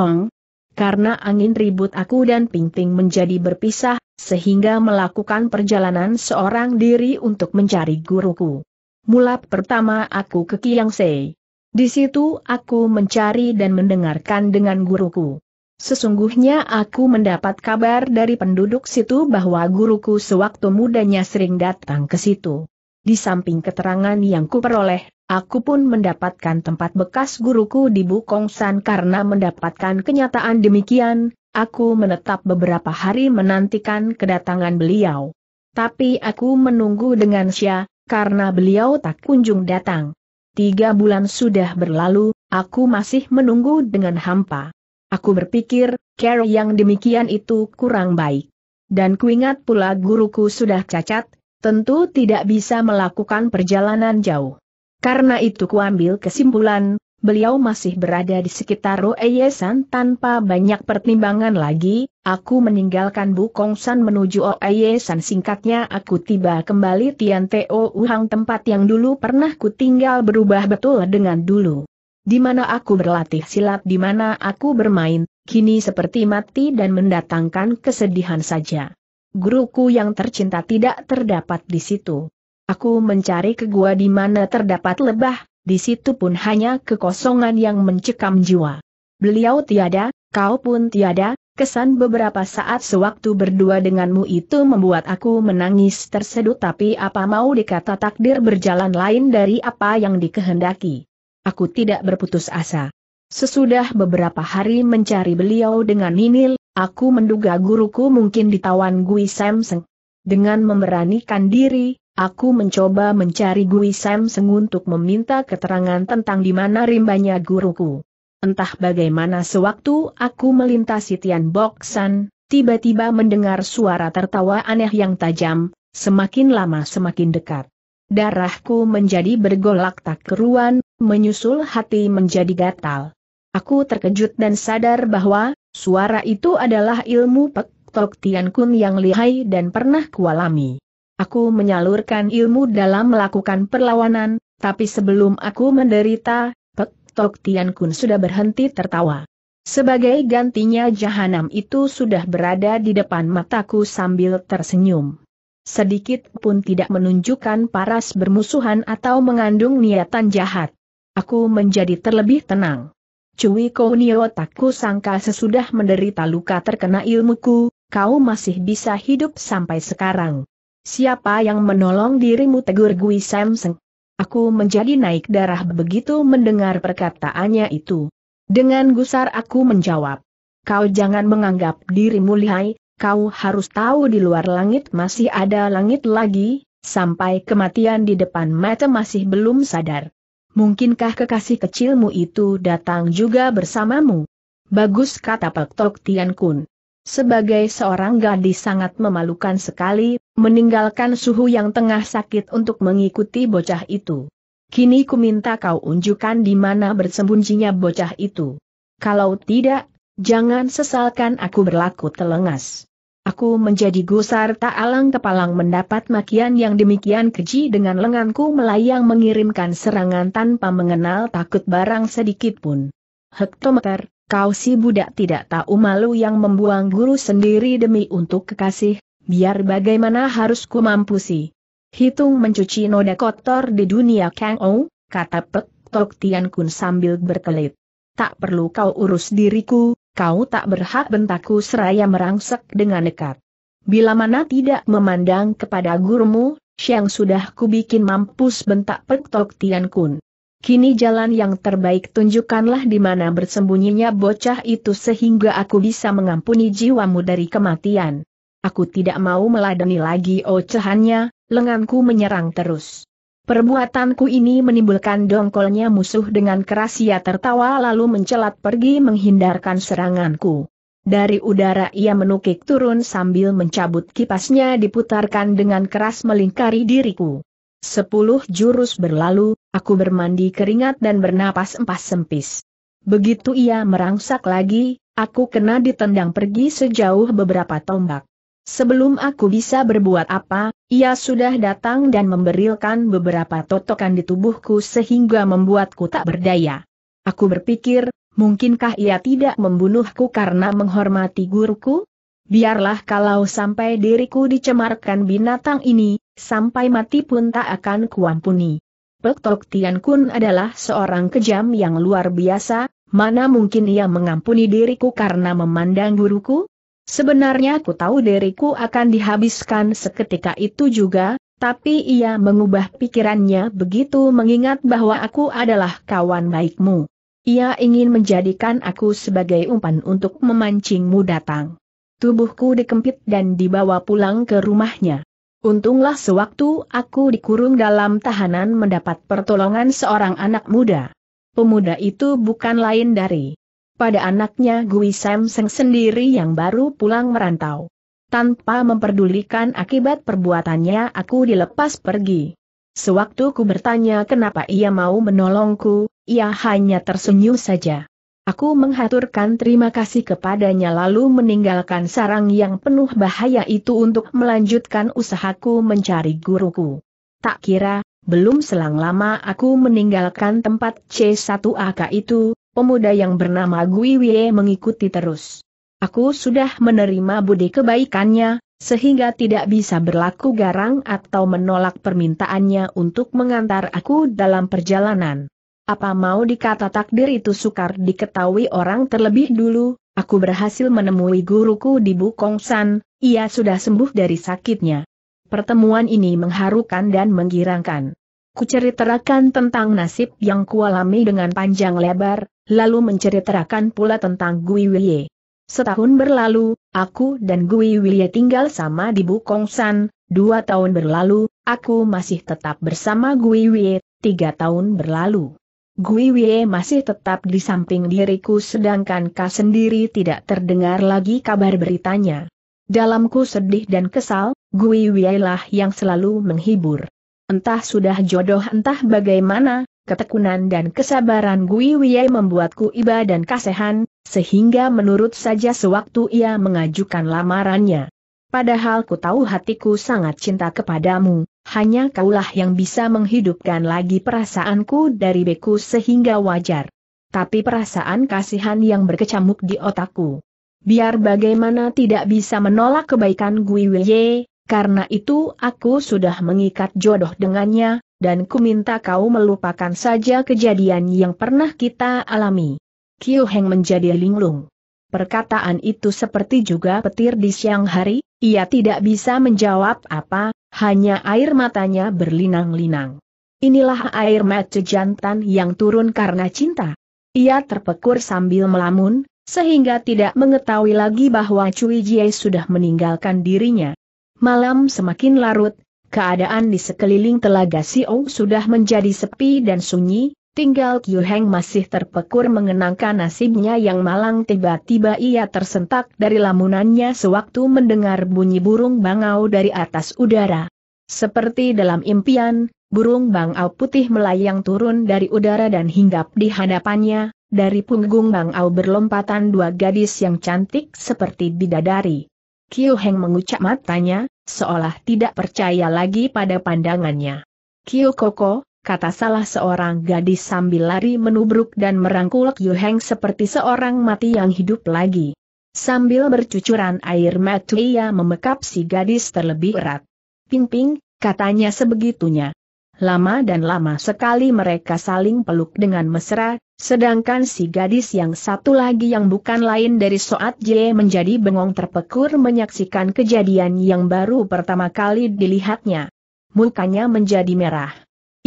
karena angin ribut aku dan Pingting menjadi berpisah, sehingga melakukan perjalanan seorang diri untuk mencari guruku. Mula pertama aku ke Kiangse. Di situ aku mencari dan mendengarkan dengan guruku. Sesungguhnya aku mendapat kabar dari penduduk situ bahwa guruku sewaktu mudanya sering datang ke situ. Di samping keterangan yang kuperoleh, Aku pun mendapatkan tempat bekas guruku di Bukongsan karena mendapatkan kenyataan demikian, aku menetap beberapa hari menantikan kedatangan beliau. Tapi aku menunggu dengan sia, karena beliau tak kunjung datang. Tiga bulan sudah berlalu, aku masih menunggu dengan hampa. Aku berpikir, care yang demikian itu kurang baik. Dan kuingat pula guruku sudah cacat, tentu tidak bisa melakukan perjalanan jauh. Karena itu kuambil kesimpulan, beliau masih berada di sekitar Roeyesan tanpa banyak pertimbangan lagi, aku meninggalkan Bu Bukongsan menuju Roeyesan singkatnya aku tiba kembali Tian Teo Uhang tempat yang dulu pernah ku tinggal berubah betul dengan dulu. Di mana aku berlatih silat di mana aku bermain, kini seperti mati dan mendatangkan kesedihan saja. Guruku yang tercinta tidak terdapat di situ. Aku mencari ke gua di mana terdapat lebah, di situ pun hanya kekosongan yang mencekam jiwa. Beliau tiada, kau pun tiada, kesan beberapa saat sewaktu berdua denganmu itu membuat aku menangis tersedut tapi apa mau dikata takdir berjalan lain dari apa yang dikehendaki. Aku tidak berputus asa. Sesudah beberapa hari mencari beliau dengan Ninil, aku menduga guruku mungkin ditawan Gui Samseng. Dengan memberanikan diri, Aku mencoba mencari Gui Sam Seng untuk meminta keterangan tentang di mana rimbanya guruku. Entah bagaimana sewaktu aku melintasi Tian Boksan, tiba-tiba mendengar suara tertawa aneh yang tajam, semakin lama semakin dekat. Darahku menjadi bergolak tak keruan, menyusul hati menjadi gatal. Aku terkejut dan sadar bahwa, suara itu adalah ilmu Pek Tok Tian Kun yang lihai dan pernah kualami. Aku menyalurkan ilmu dalam melakukan perlawanan, tapi sebelum aku menderita, Pek Tok Tian Kun sudah berhenti tertawa. Sebagai gantinya jahanam itu sudah berada di depan mataku sambil tersenyum. Sedikit pun tidak menunjukkan paras bermusuhan atau mengandung niatan jahat. Aku menjadi terlebih tenang. Cui Kounio takku sangka sesudah menderita luka terkena ilmuku, kau masih bisa hidup sampai sekarang siapa yang menolong dirimu tegur Gui Samseng. Aku menjadi naik darah begitu mendengar perkataannya itu. Dengan gusar aku menjawab. Kau jangan menganggap dirimu lihai, kau harus tahu di luar langit masih ada langit lagi, sampai kematian di depan mata masih belum sadar. Mungkinkah kekasih kecilmu itu datang juga bersamamu? Bagus kata Pak Tok Tian Kun. Sebagai seorang gadis sangat memalukan sekali, meninggalkan suhu yang tengah sakit untuk mengikuti bocah itu. Kini ku minta kau unjukkan di mana bersembunyinya bocah itu. Kalau tidak, jangan sesalkan aku berlaku telengas. Aku menjadi gusar tak alang kepalang mendapat makian yang demikian keji dengan lenganku melayang mengirimkan serangan tanpa mengenal takut barang sedikit pun. Hektometer, kau si budak tidak tahu malu yang membuang guru sendiri demi untuk kekasih, biar bagaimana harus ku mampu sih Hitung mencuci noda kotor di dunia Kang Ou, kata Pek Tok Tian Kun sambil berkelit. Tak perlu kau urus diriku, kau tak berhak bentakku seraya merangsek dengan nekat Bila mana tidak memandang kepada gurumu, Siang sudah kubikin mampus bentak Pek Tok Tian Kun. Kini jalan yang terbaik tunjukkanlah di mana bersembunyinya bocah itu sehingga aku bisa mengampuni jiwamu dari kematian. Aku tidak mau meladeni lagi ocehannya, lenganku menyerang terus. Perbuatanku ini menimbulkan dongkolnya musuh dengan keras ia tertawa lalu mencelat pergi menghindarkan seranganku. Dari udara ia menukik turun sambil mencabut kipasnya diputarkan dengan keras melingkari diriku. Sepuluh jurus berlalu, aku bermandi keringat dan bernapas empas sempis. Begitu ia merangsak lagi, aku kena ditendang pergi sejauh beberapa tombak. Sebelum aku bisa berbuat apa, ia sudah datang dan memberilkan beberapa totokan di tubuhku sehingga membuatku tak berdaya. Aku berpikir, mungkinkah ia tidak membunuhku karena menghormati guruku? Biarlah kalau sampai diriku dicemarkan binatang ini, sampai mati pun tak akan kuampuni. Pek Tok Tian Kun adalah seorang kejam yang luar biasa, mana mungkin ia mengampuni diriku karena memandang guruku? Sebenarnya ku tahu diriku akan dihabiskan seketika itu juga, tapi ia mengubah pikirannya begitu mengingat bahwa aku adalah kawan baikmu. Ia ingin menjadikan aku sebagai umpan untuk memancingmu datang. Tubuhku dikempit dan dibawa pulang ke rumahnya. Untunglah sewaktu aku dikurung dalam tahanan mendapat pertolongan seorang anak muda. Pemuda itu bukan lain dari pada anaknya Gui Samseng sendiri yang baru pulang merantau. Tanpa memperdulikan akibat perbuatannya aku dilepas pergi. Sewaktu ku bertanya kenapa ia mau menolongku, ia hanya tersenyum saja. Aku menghaturkan terima kasih kepadanya lalu meninggalkan sarang yang penuh bahaya itu untuk melanjutkan usahaku mencari guruku. Tak kira, belum selang lama aku meninggalkan tempat C1AK itu, pemuda yang bernama Gui Wie mengikuti terus. Aku sudah menerima budi kebaikannya, sehingga tidak bisa berlaku garang atau menolak permintaannya untuk mengantar aku dalam perjalanan. Apa mau dikata takdir itu sukar diketahui orang terlebih dulu, aku berhasil menemui guruku di Bukongsan, ia sudah sembuh dari sakitnya. Pertemuan ini mengharukan dan menggirangkan. Kuceritakan tentang nasib yang kualami dengan panjang lebar, lalu menceritakan pula tentang Gui Wei. Setahun berlalu, aku dan Gui Wei tinggal sama di Bukongsan, dua tahun berlalu, aku masih tetap bersama Gui Wei, tiga tahun berlalu. Gui Wei masih tetap di samping diriku sedangkan Ka sendiri tidak terdengar lagi kabar beritanya. Dalamku sedih dan kesal, Gui Wei lah yang selalu menghibur. Entah sudah jodoh entah bagaimana, ketekunan dan kesabaran Gui Wei membuatku iba dan kasihan, sehingga menurut saja sewaktu ia mengajukan lamarannya. Padahal ku tahu hatiku sangat cinta kepadamu, hanya kaulah yang bisa menghidupkan lagi perasaanku dari beku sehingga wajar. Tapi perasaan kasihan yang berkecamuk di otakku. Biar bagaimana tidak bisa menolak kebaikan Gui Wei, karena itu aku sudah mengikat jodoh dengannya, dan ku minta kau melupakan saja kejadian yang pernah kita alami. Kiu Heng menjadi linglung. Perkataan itu seperti juga petir di siang hari, ia tidak bisa menjawab apa, hanya air matanya berlinang-linang. Inilah air mata jantan yang turun karena cinta. Ia terpekur sambil melamun, sehingga tidak mengetahui lagi bahwa Cui Jie sudah meninggalkan dirinya. Malam semakin larut, Keadaan di sekeliling telaga Siong sudah menjadi sepi dan sunyi, tinggal Kyu Heng masih terpekur mengenangkan nasibnya yang malang tiba-tiba ia tersentak dari lamunannya sewaktu mendengar bunyi burung bangau dari atas udara. Seperti dalam impian, burung bangau putih melayang turun dari udara dan hinggap di hadapannya, dari punggung bangau berlompatan dua gadis yang cantik seperti bidadari. Kiu Heng mengucap matanya, seolah tidak percaya lagi pada pandangannya. Kiu Koko, kata salah seorang gadis sambil lari menubruk dan merangkul Kiu Heng seperti seorang mati yang hidup lagi. Sambil bercucuran air mata ia memekap si gadis terlebih erat. Ping-ping, katanya sebegitunya. Lama dan lama sekali mereka saling peluk dengan mesra, Sedangkan si gadis yang satu lagi yang bukan lain dari Soat Jie menjadi bengong terpekur menyaksikan kejadian yang baru pertama kali dilihatnya. Mukanya menjadi merah.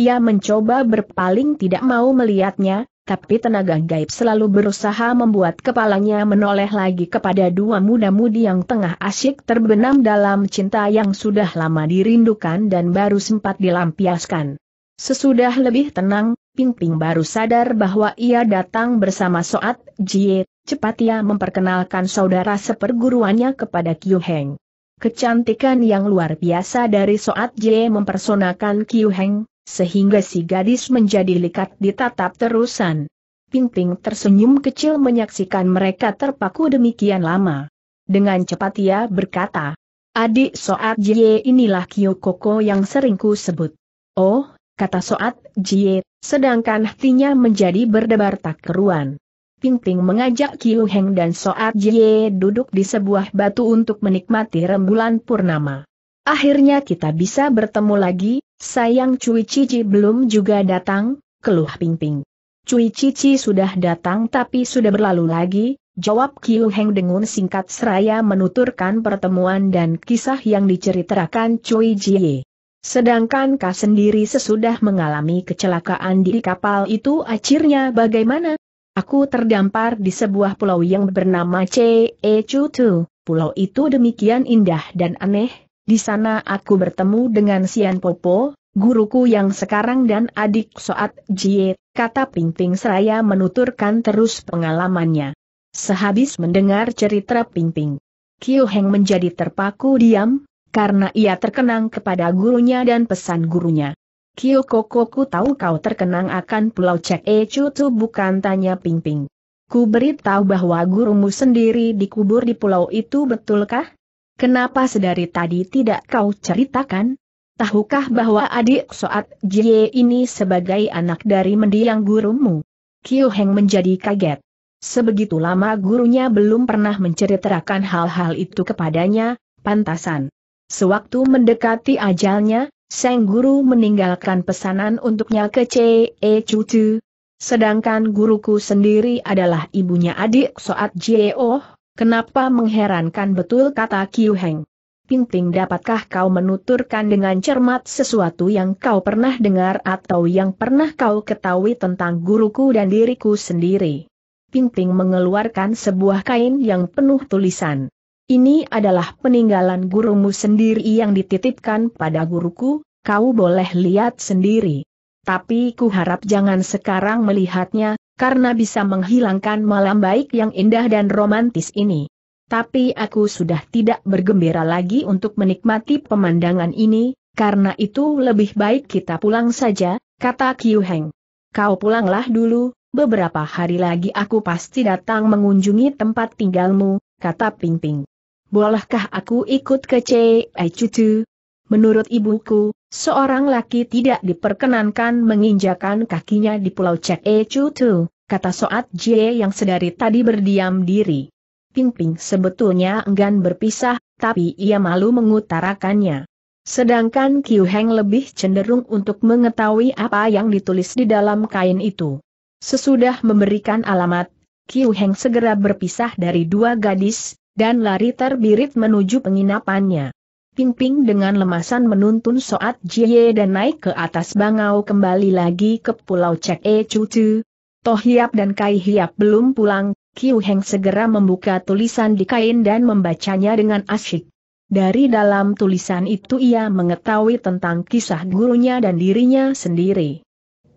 Ia mencoba berpaling tidak mau melihatnya, tapi tenaga gaib selalu berusaha membuat kepalanya menoleh lagi kepada dua muda-mudi yang tengah asyik terbenam dalam cinta yang sudah lama dirindukan dan baru sempat dilampiaskan. Sesudah lebih tenang, Pingping baru sadar bahwa ia datang bersama Soat Jie, cepat ia memperkenalkan saudara seperguruannya kepada Kiu Heng. Kecantikan yang luar biasa dari Soat Jie mempersonakan Kiu Heng, sehingga si gadis menjadi likat ditatap terusan. Pingping tersenyum kecil menyaksikan mereka terpaku demikian lama. Dengan cepat ia berkata, Adik Soat Jie inilah Kyo Koko yang seringku sebut. Oh, kata Soat Jie, sedangkan hatinya menjadi berdebar tak keruan. Pingping mengajak Kiu Heng dan Soat Jie duduk di sebuah batu untuk menikmati rembulan purnama. Akhirnya kita bisa bertemu lagi, sayang Cui Cici belum juga datang, keluh Pingping. Cui Cici sudah datang tapi sudah berlalu lagi, jawab Kiu Heng dengan singkat seraya menuturkan pertemuan dan kisah yang diceritakan Cui Jie. Sedangkan Ka sendiri sesudah mengalami kecelakaan di kapal itu akhirnya bagaimana? Aku terdampar di sebuah pulau yang bernama Chu. Pulau itu demikian indah dan aneh, di sana aku bertemu dengan Sian Popo, guruku yang sekarang dan adik Soat Jie, kata Ping Ping Seraya menuturkan terus pengalamannya. Sehabis mendengar cerita Ping Ping, Kiu Heng menjadi terpaku diam, karena ia terkenang kepada gurunya dan pesan gurunya. ku tahu kau terkenang akan pulau Cek Ecutu bukan tanya Pingping. Ku beritahu bahwa gurumu sendiri dikubur di pulau itu betulkah? Kenapa sedari tadi tidak kau ceritakan? Tahukah bahwa adik Soat Jie ini sebagai anak dari mendiang gurumu? Kyo Heng menjadi kaget. Sebegitu lama gurunya belum pernah menceritakan hal-hal itu kepadanya, pantasan. Sewaktu mendekati ajalnya, sang Guru meninggalkan pesanan untuknya ke C.E. Cucu. Sedangkan guruku sendiri adalah ibunya adik Soat Jeo, oh, kenapa mengherankan betul kata Kiu Heng. Ping dapatkah kau menuturkan dengan cermat sesuatu yang kau pernah dengar atau yang pernah kau ketahui tentang guruku dan diriku sendiri? Pinting mengeluarkan sebuah kain yang penuh tulisan. Ini adalah peninggalan gurumu sendiri yang dititipkan pada guruku, kau boleh lihat sendiri. Tapi ku harap jangan sekarang melihatnya, karena bisa menghilangkan malam baik yang indah dan romantis ini. Tapi aku sudah tidak bergembira lagi untuk menikmati pemandangan ini, karena itu lebih baik kita pulang saja, kata Qiu Heng. Kau pulanglah dulu, beberapa hari lagi aku pasti datang mengunjungi tempat tinggalmu, kata Ping Ping bolehkah aku ikut ke Cei Cucu? Menurut ibuku, seorang laki tidak diperkenankan menginjakan kakinya di pulau E. Cucu, kata Soat Jie yang sedari tadi berdiam diri. Pingping sebetulnya enggan berpisah, tapi ia malu mengutarakannya. Sedangkan Qiu Heng lebih cenderung untuk mengetahui apa yang ditulis di dalam kain itu. Sesudah memberikan alamat, Qiu Heng segera berpisah dari dua gadis, dan lari terbirit menuju penginapannya. Pingping dengan lemasan menuntun Soat Jie dan naik ke atas bangau kembali lagi ke Pulau Cek E Cucu. Toh Hiap dan Kai Hiap belum pulang, Kiu Heng segera membuka tulisan di kain dan membacanya dengan asyik. Dari dalam tulisan itu ia mengetahui tentang kisah gurunya dan dirinya sendiri.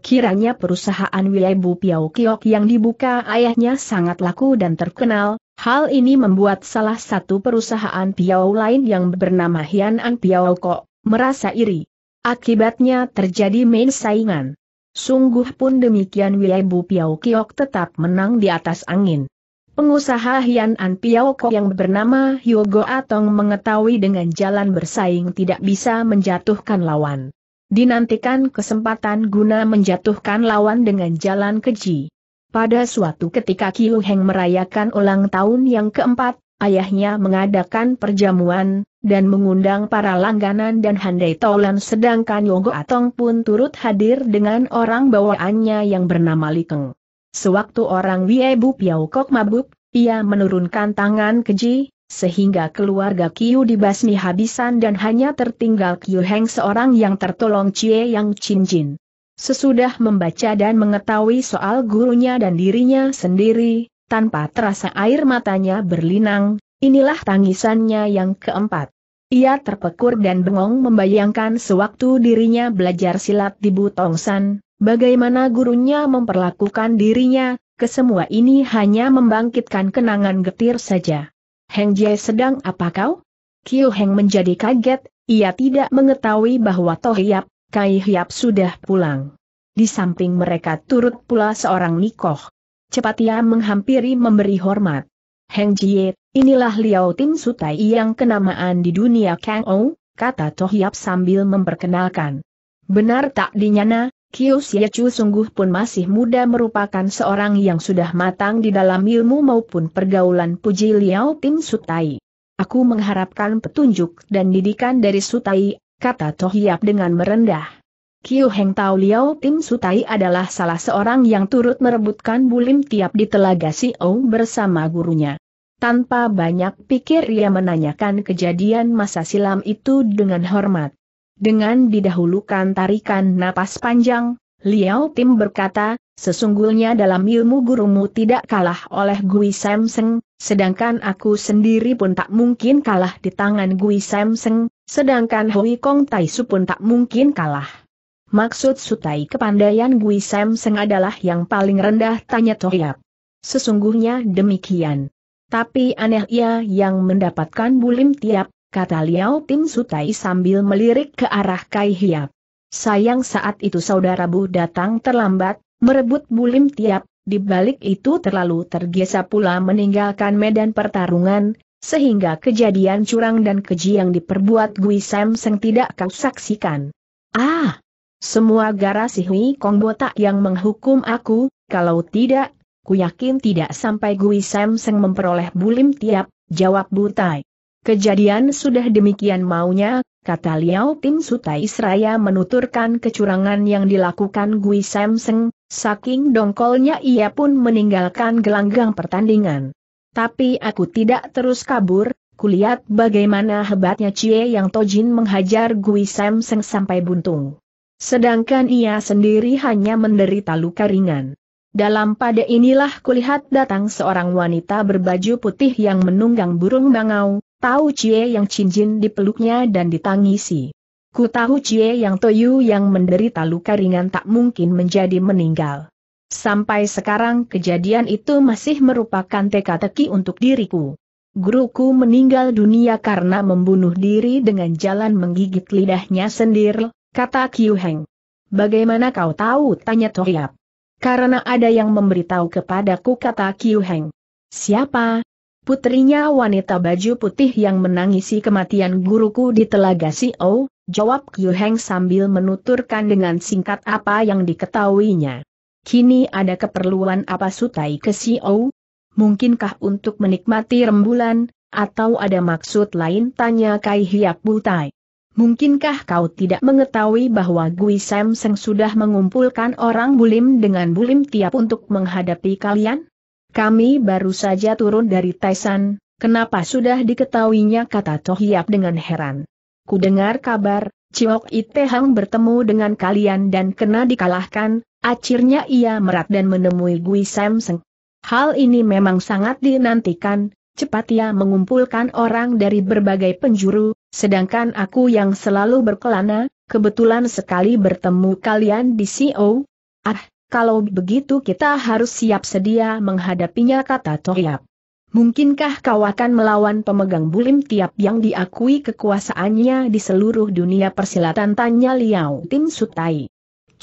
Kiranya perusahaan Bu Piao Kiok yang dibuka ayahnya sangat laku dan terkenal, hal ini membuat salah satu perusahaan Piao lain yang bernama Hian An Piao Kok, merasa iri. Akibatnya terjadi main saingan. Sungguh pun demikian Bu Piao Kiok tetap menang di atas angin. Pengusaha Hian An Piao Kok yang bernama Hyogo Atong mengetahui dengan jalan bersaing tidak bisa menjatuhkan lawan. Dinantikan kesempatan guna menjatuhkan lawan dengan jalan keji. Pada suatu ketika Kiu Heng merayakan ulang tahun yang keempat, ayahnya mengadakan perjamuan, dan mengundang para langganan dan handai tolan sedangkan Yonggo Atong pun turut hadir dengan orang bawaannya yang bernama Likeng. Sewaktu orang Wiebu Piaukok mabuk, ia menurunkan tangan keji, sehingga keluarga Kiu dibasmi habisan dan hanya tertinggal Kiu Heng seorang yang tertolong Cie Yang Chin Jin. Sesudah membaca dan mengetahui soal gurunya dan dirinya sendiri, tanpa terasa air matanya berlinang, inilah tangisannya yang keempat. Ia terpekur dan bengong membayangkan sewaktu dirinya belajar silat di Butongsan, bagaimana gurunya memperlakukan dirinya, kesemua ini hanya membangkitkan kenangan getir saja. Heng Jie sedang apa kau? Kiu Heng menjadi kaget, ia tidak mengetahui bahwa Toh Hiap, Kai Hiap sudah pulang. Di samping mereka turut pula seorang Nikoh. Cepat ia menghampiri memberi hormat. Heng Jie, inilah Liao Tim Sutai yang kenamaan di dunia Kang Ou, kata Toh Hiap sambil memperkenalkan. Benar tak dinyana, Kiu Chu sungguh pun masih muda merupakan seorang yang sudah matang di dalam ilmu maupun pergaulan puji Liao Tim Sutai. Aku mengharapkan petunjuk dan didikan dari Sutai, kata Toh Tohiap dengan merendah. Kiu Heng Tao Liao Tim Sutai adalah salah seorang yang turut merebutkan bulim tiap di Telaga Siou bersama gurunya. Tanpa banyak pikir ia menanyakan kejadian masa silam itu dengan hormat. Dengan didahulukan tarikan napas panjang, Liao Tim berkata, sesungguhnya dalam ilmu gurumu tidak kalah oleh Gui Samseng, sedangkan aku sendiri pun tak mungkin kalah di tangan Gui Samseng, sedangkan Hui Kong Tai Su pun tak mungkin kalah. Maksud Sutai kepandaian Gui Samseng adalah yang paling rendah tanya Tohiap. Sesungguhnya demikian. Tapi aneh ia yang mendapatkan bulim tiap kata Liao Tim Sutai sambil melirik ke arah Kai Hiap. Sayang saat itu saudara Bu datang terlambat, merebut bulim tiap, di balik itu terlalu tergesa pula meninggalkan medan pertarungan, sehingga kejadian curang dan keji yang diperbuat Gui Sam Seng tidak kau saksikan. Ah! Semua gara si Hui Kong botak yang menghukum aku, kalau tidak, ku yakin tidak sampai Gui Sam Seng memperoleh bulim tiap, jawab Butai. Kejadian sudah demikian maunya, kata Liao Tim Sutai Seraya menuturkan kecurangan yang dilakukan Gui Samseng, saking dongkolnya ia pun meninggalkan gelanggang pertandingan. Tapi aku tidak terus kabur, kulihat bagaimana hebatnya Cie Yang Tojin menghajar Gui Samseng sampai buntung. Sedangkan ia sendiri hanya menderita luka ringan. Dalam pada inilah kulihat datang seorang wanita berbaju putih yang menunggang burung bangau, Tahu Cie yang cincin dipeluknya dan ditangisi. Ku tahu Cie yang Toyu yang menderita luka ringan tak mungkin menjadi meninggal. Sampai sekarang kejadian itu masih merupakan teka-teki untuk diriku. Guruku meninggal dunia karena membunuh diri dengan jalan menggigit lidahnya sendiri, kata Qiu Heng. Bagaimana kau tahu? tanya Toyap. Karena ada yang memberitahu kepadaku kata Qiu Heng. Siapa? Putrinya wanita baju putih yang menangisi kematian guruku di Telaga Sio, jawab Kyu Heng sambil menuturkan dengan singkat apa yang diketahuinya. Kini ada keperluan apa Sutai ke Sio? Mungkinkah untuk menikmati rembulan, atau ada maksud lain tanya Kai Hiap Butai? Mungkinkah kau tidak mengetahui bahwa Gui Sam Seng sudah mengumpulkan orang bulim dengan bulim tiap untuk menghadapi kalian? Kami baru saja turun dari Taisan, kenapa sudah diketahuinya kata Tohiap dengan heran. Ku dengar kabar, Ciok Itehang bertemu dengan kalian dan kena dikalahkan, akhirnya ia merat dan menemui Gui Samseng. Hal ini memang sangat dinantikan, cepat ia mengumpulkan orang dari berbagai penjuru, sedangkan aku yang selalu berkelana, kebetulan sekali bertemu kalian di CO. Ah, kalau begitu kita harus siap sedia menghadapinya kata Toyap. Mungkinkah kau akan melawan pemegang bulim tiap yang diakui kekuasaannya di seluruh dunia persilatan tanya Liao Tim Sutai.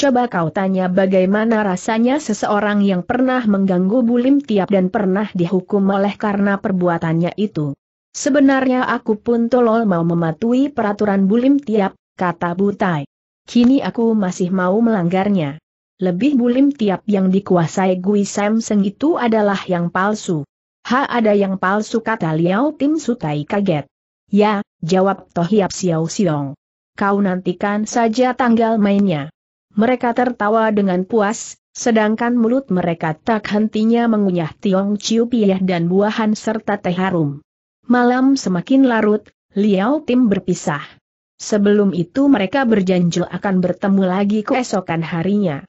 Coba kau tanya bagaimana rasanya seseorang yang pernah mengganggu bulim tiap dan pernah dihukum oleh karena perbuatannya itu. Sebenarnya aku pun tolol mau mematuhi peraturan bulim tiap, kata Butai. Kini aku masih mau melanggarnya lebih bulim tiap yang dikuasai Gui Samseng itu adalah yang palsu. Ha ada yang palsu kata Liao Tim Sutai kaget. Ya, jawab Tohiap Xiao Xiong. Kau nantikan saja tanggal mainnya. Mereka tertawa dengan puas, sedangkan mulut mereka tak hentinya mengunyah Tiong Chiu Piyah dan buahan serta teh harum. Malam semakin larut, Liao Tim berpisah. Sebelum itu mereka berjanji akan bertemu lagi keesokan harinya.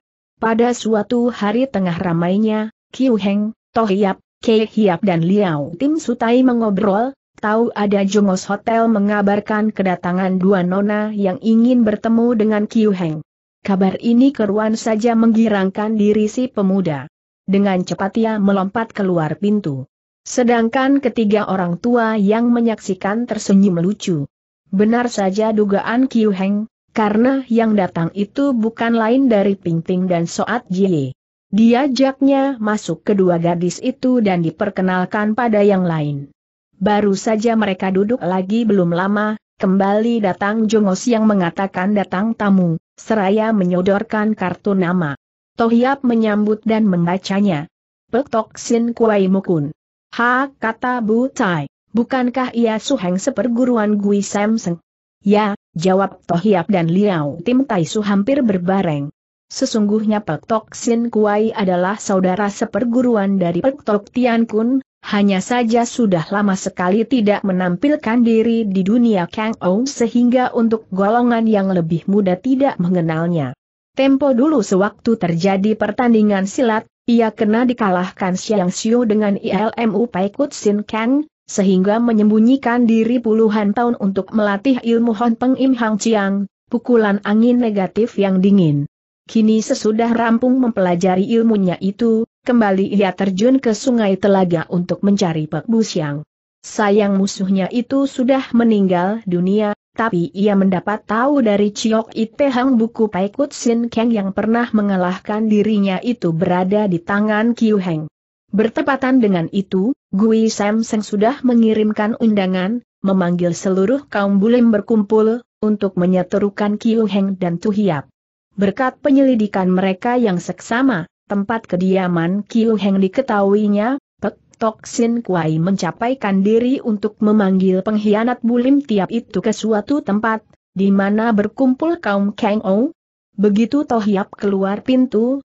Pada suatu hari tengah ramainya, Kiu Heng, Tohiap, Kei Hiap dan Liao Tim Sutai mengobrol, tahu ada Jungos Hotel mengabarkan kedatangan dua nona yang ingin bertemu dengan Kiu Heng. Kabar ini keruan saja menggirangkan diri si pemuda. Dengan cepat ia melompat keluar pintu. Sedangkan ketiga orang tua yang menyaksikan tersenyum lucu. Benar saja dugaan Kiu Heng, karena yang datang itu bukan lain dari Pingping dan Soat Jie. Diajaknya masuk kedua gadis itu dan diperkenalkan pada yang lain. Baru saja mereka duduk lagi belum lama, kembali datang Jongos yang mengatakan datang tamu, seraya menyodorkan kartu nama. Tohiap menyambut dan membacanya. Petok Sin Kuai Mukun. Ha, kata Bu Tai, bukankah ia suheng seperguruan Gui Samseng? Ya, Jawab Tohiap dan Liao Tim Taisu hampir berbareng. Sesungguhnya Pek Tok Sin Kuai adalah saudara seperguruan dari Pek Tok Tian Kun, hanya saja sudah lama sekali tidak menampilkan diri di dunia Kang Ou sehingga untuk golongan yang lebih muda tidak mengenalnya. Tempo dulu sewaktu terjadi pertandingan silat, ia kena dikalahkan Siang Siu dengan ILMU Paikut Sin Kang, sehingga menyembunyikan diri puluhan tahun untuk melatih ilmu Hon Peng Im Hang Chiang, pukulan angin negatif yang dingin. Kini sesudah rampung mempelajari ilmunya itu, kembali ia terjun ke sungai telaga untuk mencari Pek Bu Siang. Sayang musuhnya itu sudah meninggal dunia, tapi ia mendapat tahu dari Chiok Ite Hang buku Paikut Sin Kang yang pernah mengalahkan dirinya itu berada di tangan Kiu Heng. Bertepatan dengan itu, Gui Samseng sudah mengirimkan undangan, memanggil seluruh kaum bulim berkumpul, untuk menyeterukan Kiu Heng dan Tu Hiap. Berkat penyelidikan mereka yang seksama, tempat kediaman Kiu Heng diketahuinya, Pek Tok Sin Kuai mencapaikan diri untuk memanggil pengkhianat bulim tiap itu ke suatu tempat, di mana berkumpul kaum Kang Ou. Begitu Tohiap keluar pintu,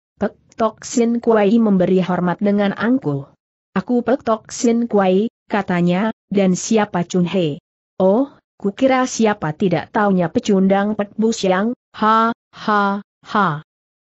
Toxin Kuai memberi hormat dengan angkuh. Aku Petok Sin Kuai, katanya, dan siapa Chun He? Oh, kukira siapa tidak taunya pecundang Pek Bu Siang, ha, ha, ha.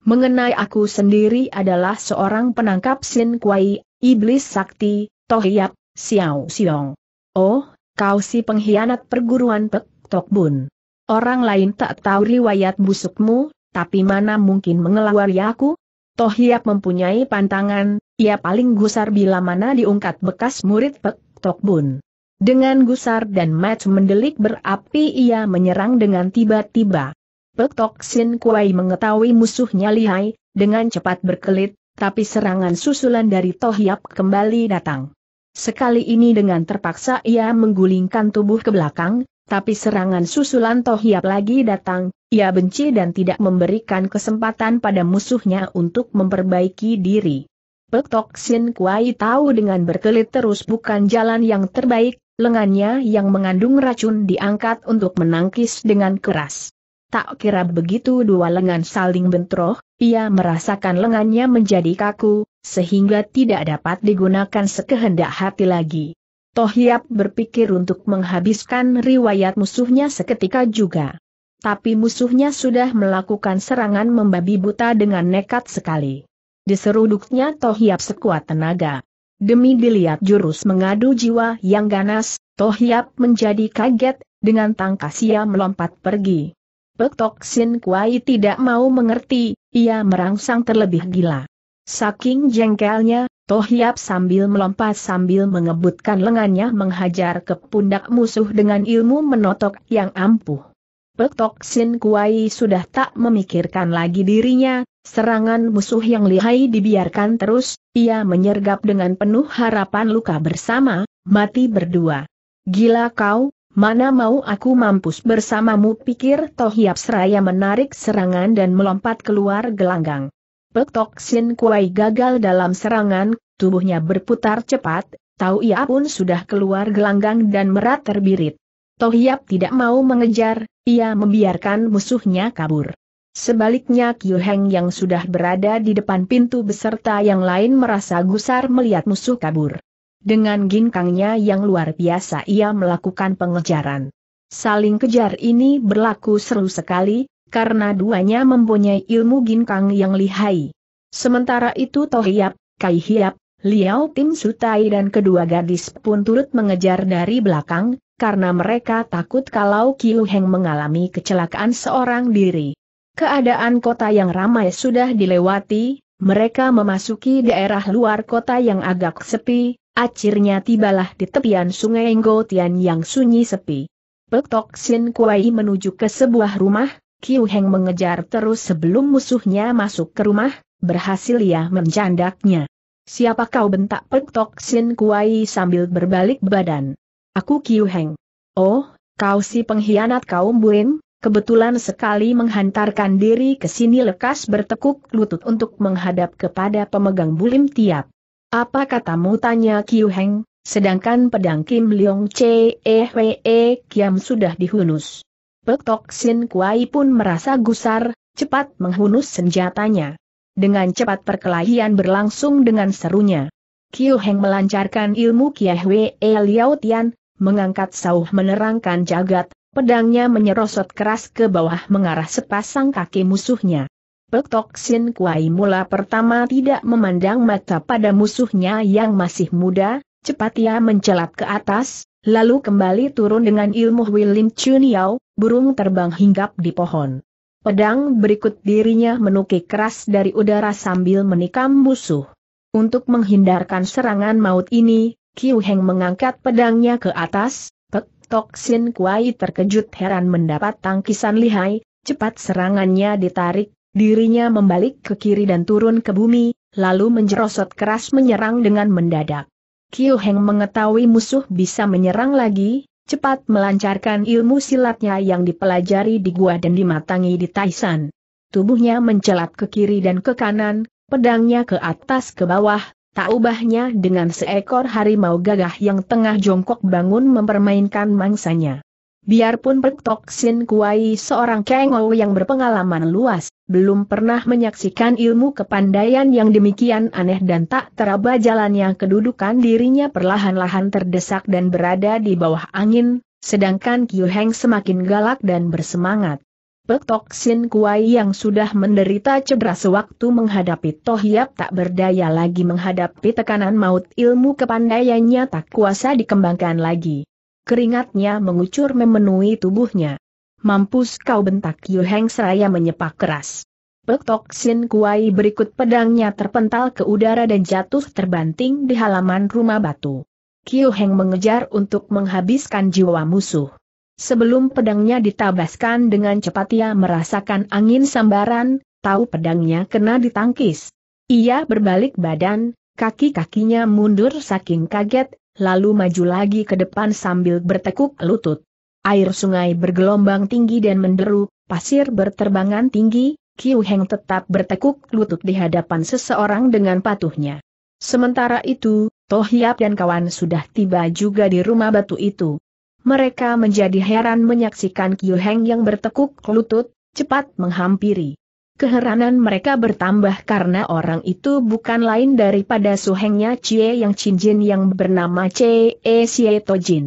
Mengenai aku sendiri adalah seorang penangkap Sin Kuai, Iblis Sakti, Tohiap, Xiao Xiong. Oh, kau si pengkhianat perguruan Pek Tok Bun. Orang lain tak tahu riwayat busukmu, tapi mana mungkin mengelawari aku? Toh Hiap mempunyai pantangan, ia paling gusar bila mana diungkat bekas murid Pek Tok Bun. Dengan gusar dan match mendelik berapi ia menyerang dengan tiba-tiba. Pek Tok Sin Kuai mengetahui musuhnya lihai, dengan cepat berkelit, tapi serangan susulan dari Toh Hiap kembali datang. Sekali ini dengan terpaksa ia menggulingkan tubuh ke belakang, tapi serangan susulan Tohiap lagi datang, ia benci dan tidak memberikan kesempatan pada musuhnya untuk memperbaiki diri. Petok Sin Kuai tahu dengan berkelit terus bukan jalan yang terbaik, lengannya yang mengandung racun diangkat untuk menangkis dengan keras. Tak kira begitu dua lengan saling bentroh, ia merasakan lengannya menjadi kaku, sehingga tidak dapat digunakan sekehendak hati lagi. Tohiap berpikir untuk menghabiskan riwayat musuhnya seketika juga. Tapi musuhnya sudah melakukan serangan membabi buta dengan nekat sekali. Diseruduknya Tohiap sekuat tenaga. Demi dilihat jurus mengadu jiwa yang ganas, Tohiap menjadi kaget, dengan tangkas ia melompat pergi. Pek Tok Sin Kuai tidak mau mengerti, ia merangsang terlebih gila. Saking jengkelnya, Tohiap sambil melompat sambil mengebutkan lengannya menghajar ke pundak musuh dengan ilmu menotok yang ampuh. Pek Tok Sin Kuai sudah tak memikirkan lagi dirinya, serangan musuh yang lihai dibiarkan terus, ia menyergap dengan penuh harapan luka bersama, mati berdua. Gila kau, mana mau aku mampus bersamamu pikir Tohiap seraya menarik serangan dan melompat keluar gelanggang. Pek Tok Sin Kuai gagal dalam serangan, tubuhnya berputar cepat, tahu ia pun sudah keluar gelanggang dan merat terbirit. Tohiap tidak mau mengejar, ia membiarkan musuhnya kabur. Sebaliknya Kyu Heng yang sudah berada di depan pintu beserta yang lain merasa gusar melihat musuh kabur. Dengan ginkangnya yang luar biasa ia melakukan pengejaran. Saling kejar ini berlaku seru sekali, karena duanya mempunyai ilmu ginkang yang lihai. Sementara itu Tohiap, Kai Hiap, Liao Tim Sutai dan kedua gadis pun turut mengejar dari belakang, karena mereka takut kalau Kiu Heng mengalami kecelakaan seorang diri. Keadaan kota yang ramai sudah dilewati, mereka memasuki daerah luar kota yang agak sepi, Akhirnya tibalah di tepian sungai Ngotian yang sunyi sepi. Pek Tok Sin Kuai menuju ke sebuah rumah, Kiu Heng mengejar terus sebelum musuhnya masuk ke rumah, berhasil ia menjandaknya. Siapa kau bentak Pek Tok Sin Kuai sambil berbalik badan. Aku Kiu Heng. Oh, kau si pengkhianat kaum Buin, kebetulan sekali menghantarkan diri ke sini lekas bertekuk lutut untuk menghadap kepada pemegang bulim tiap. Apa katamu tanya Kiu Heng, sedangkan pedang Kim Leong Che E Kiam sudah dihunus. Petok Sin Kuai pun merasa gusar, cepat menghunus senjatanya. Dengan cepat perkelahian berlangsung dengan serunya. Kiu Heng melancarkan ilmu Kiah Wei e Liao Tian, mengangkat sauh menerangkan jagat, pedangnya menyerosot keras ke bawah mengarah sepasang kaki musuhnya. Petok Sin Kuai mula pertama tidak memandang mata pada musuhnya yang masih muda, cepat ia mencelat ke atas, lalu kembali turun dengan ilmu Wilin Chun Yao, burung terbang hinggap di pohon. Pedang berikut dirinya menukik keras dari udara sambil menikam musuh. Untuk menghindarkan serangan maut ini, Kiu Heng mengangkat pedangnya ke atas, Pek Tok Sin Kuai terkejut heran mendapat tangkisan lihai, cepat serangannya ditarik, dirinya membalik ke kiri dan turun ke bumi, lalu menjerosot keras menyerang dengan mendadak. Kiu Heng mengetahui musuh bisa menyerang lagi, cepat melancarkan ilmu silatnya yang dipelajari di gua dan dimatangi di Taisan. Tubuhnya mencelat ke kiri dan ke kanan, pedangnya ke atas ke bawah, tak ubahnya dengan seekor harimau gagah yang tengah jongkok bangun mempermainkan mangsanya. Biarpun Pektok Sin Kuai seorang Kengou yang berpengalaman luas, belum pernah menyaksikan ilmu kepandaian yang demikian aneh dan tak teraba jalan yang kedudukan dirinya perlahan-lahan terdesak dan berada di bawah angin, sedangkan Kyu Heng semakin galak dan bersemangat. Pektok Sin Kuai yang sudah menderita cedera sewaktu menghadapi Tohiap tak berdaya lagi menghadapi tekanan maut ilmu kepandaiannya tak kuasa dikembangkan lagi. Keringatnya mengucur memenuhi tubuhnya. Mampus kau bentak Yu Heng Seraya menyepak keras. Pek Tok Sin Kuai berikut pedangnya terpental ke udara dan jatuh terbanting di halaman rumah batu. Kiu Heng mengejar untuk menghabiskan jiwa musuh. Sebelum pedangnya ditabaskan dengan cepat ia merasakan angin sambaran, tahu pedangnya kena ditangkis. Ia berbalik badan, kaki-kakinya mundur saking kaget, lalu maju lagi ke depan sambil bertekuk lutut. Air sungai bergelombang tinggi dan menderu, pasir berterbangan tinggi, Kiu Heng tetap bertekuk lutut di hadapan seseorang dengan patuhnya. Sementara itu, Toh Yap dan kawan sudah tiba juga di rumah batu itu. Mereka menjadi heran menyaksikan Kiu Heng yang bertekuk lutut, cepat menghampiri. Keheranan mereka bertambah karena orang itu bukan lain daripada suhengnya Cie yang Cinjin yang bernama Cie Sietojin. Tojin.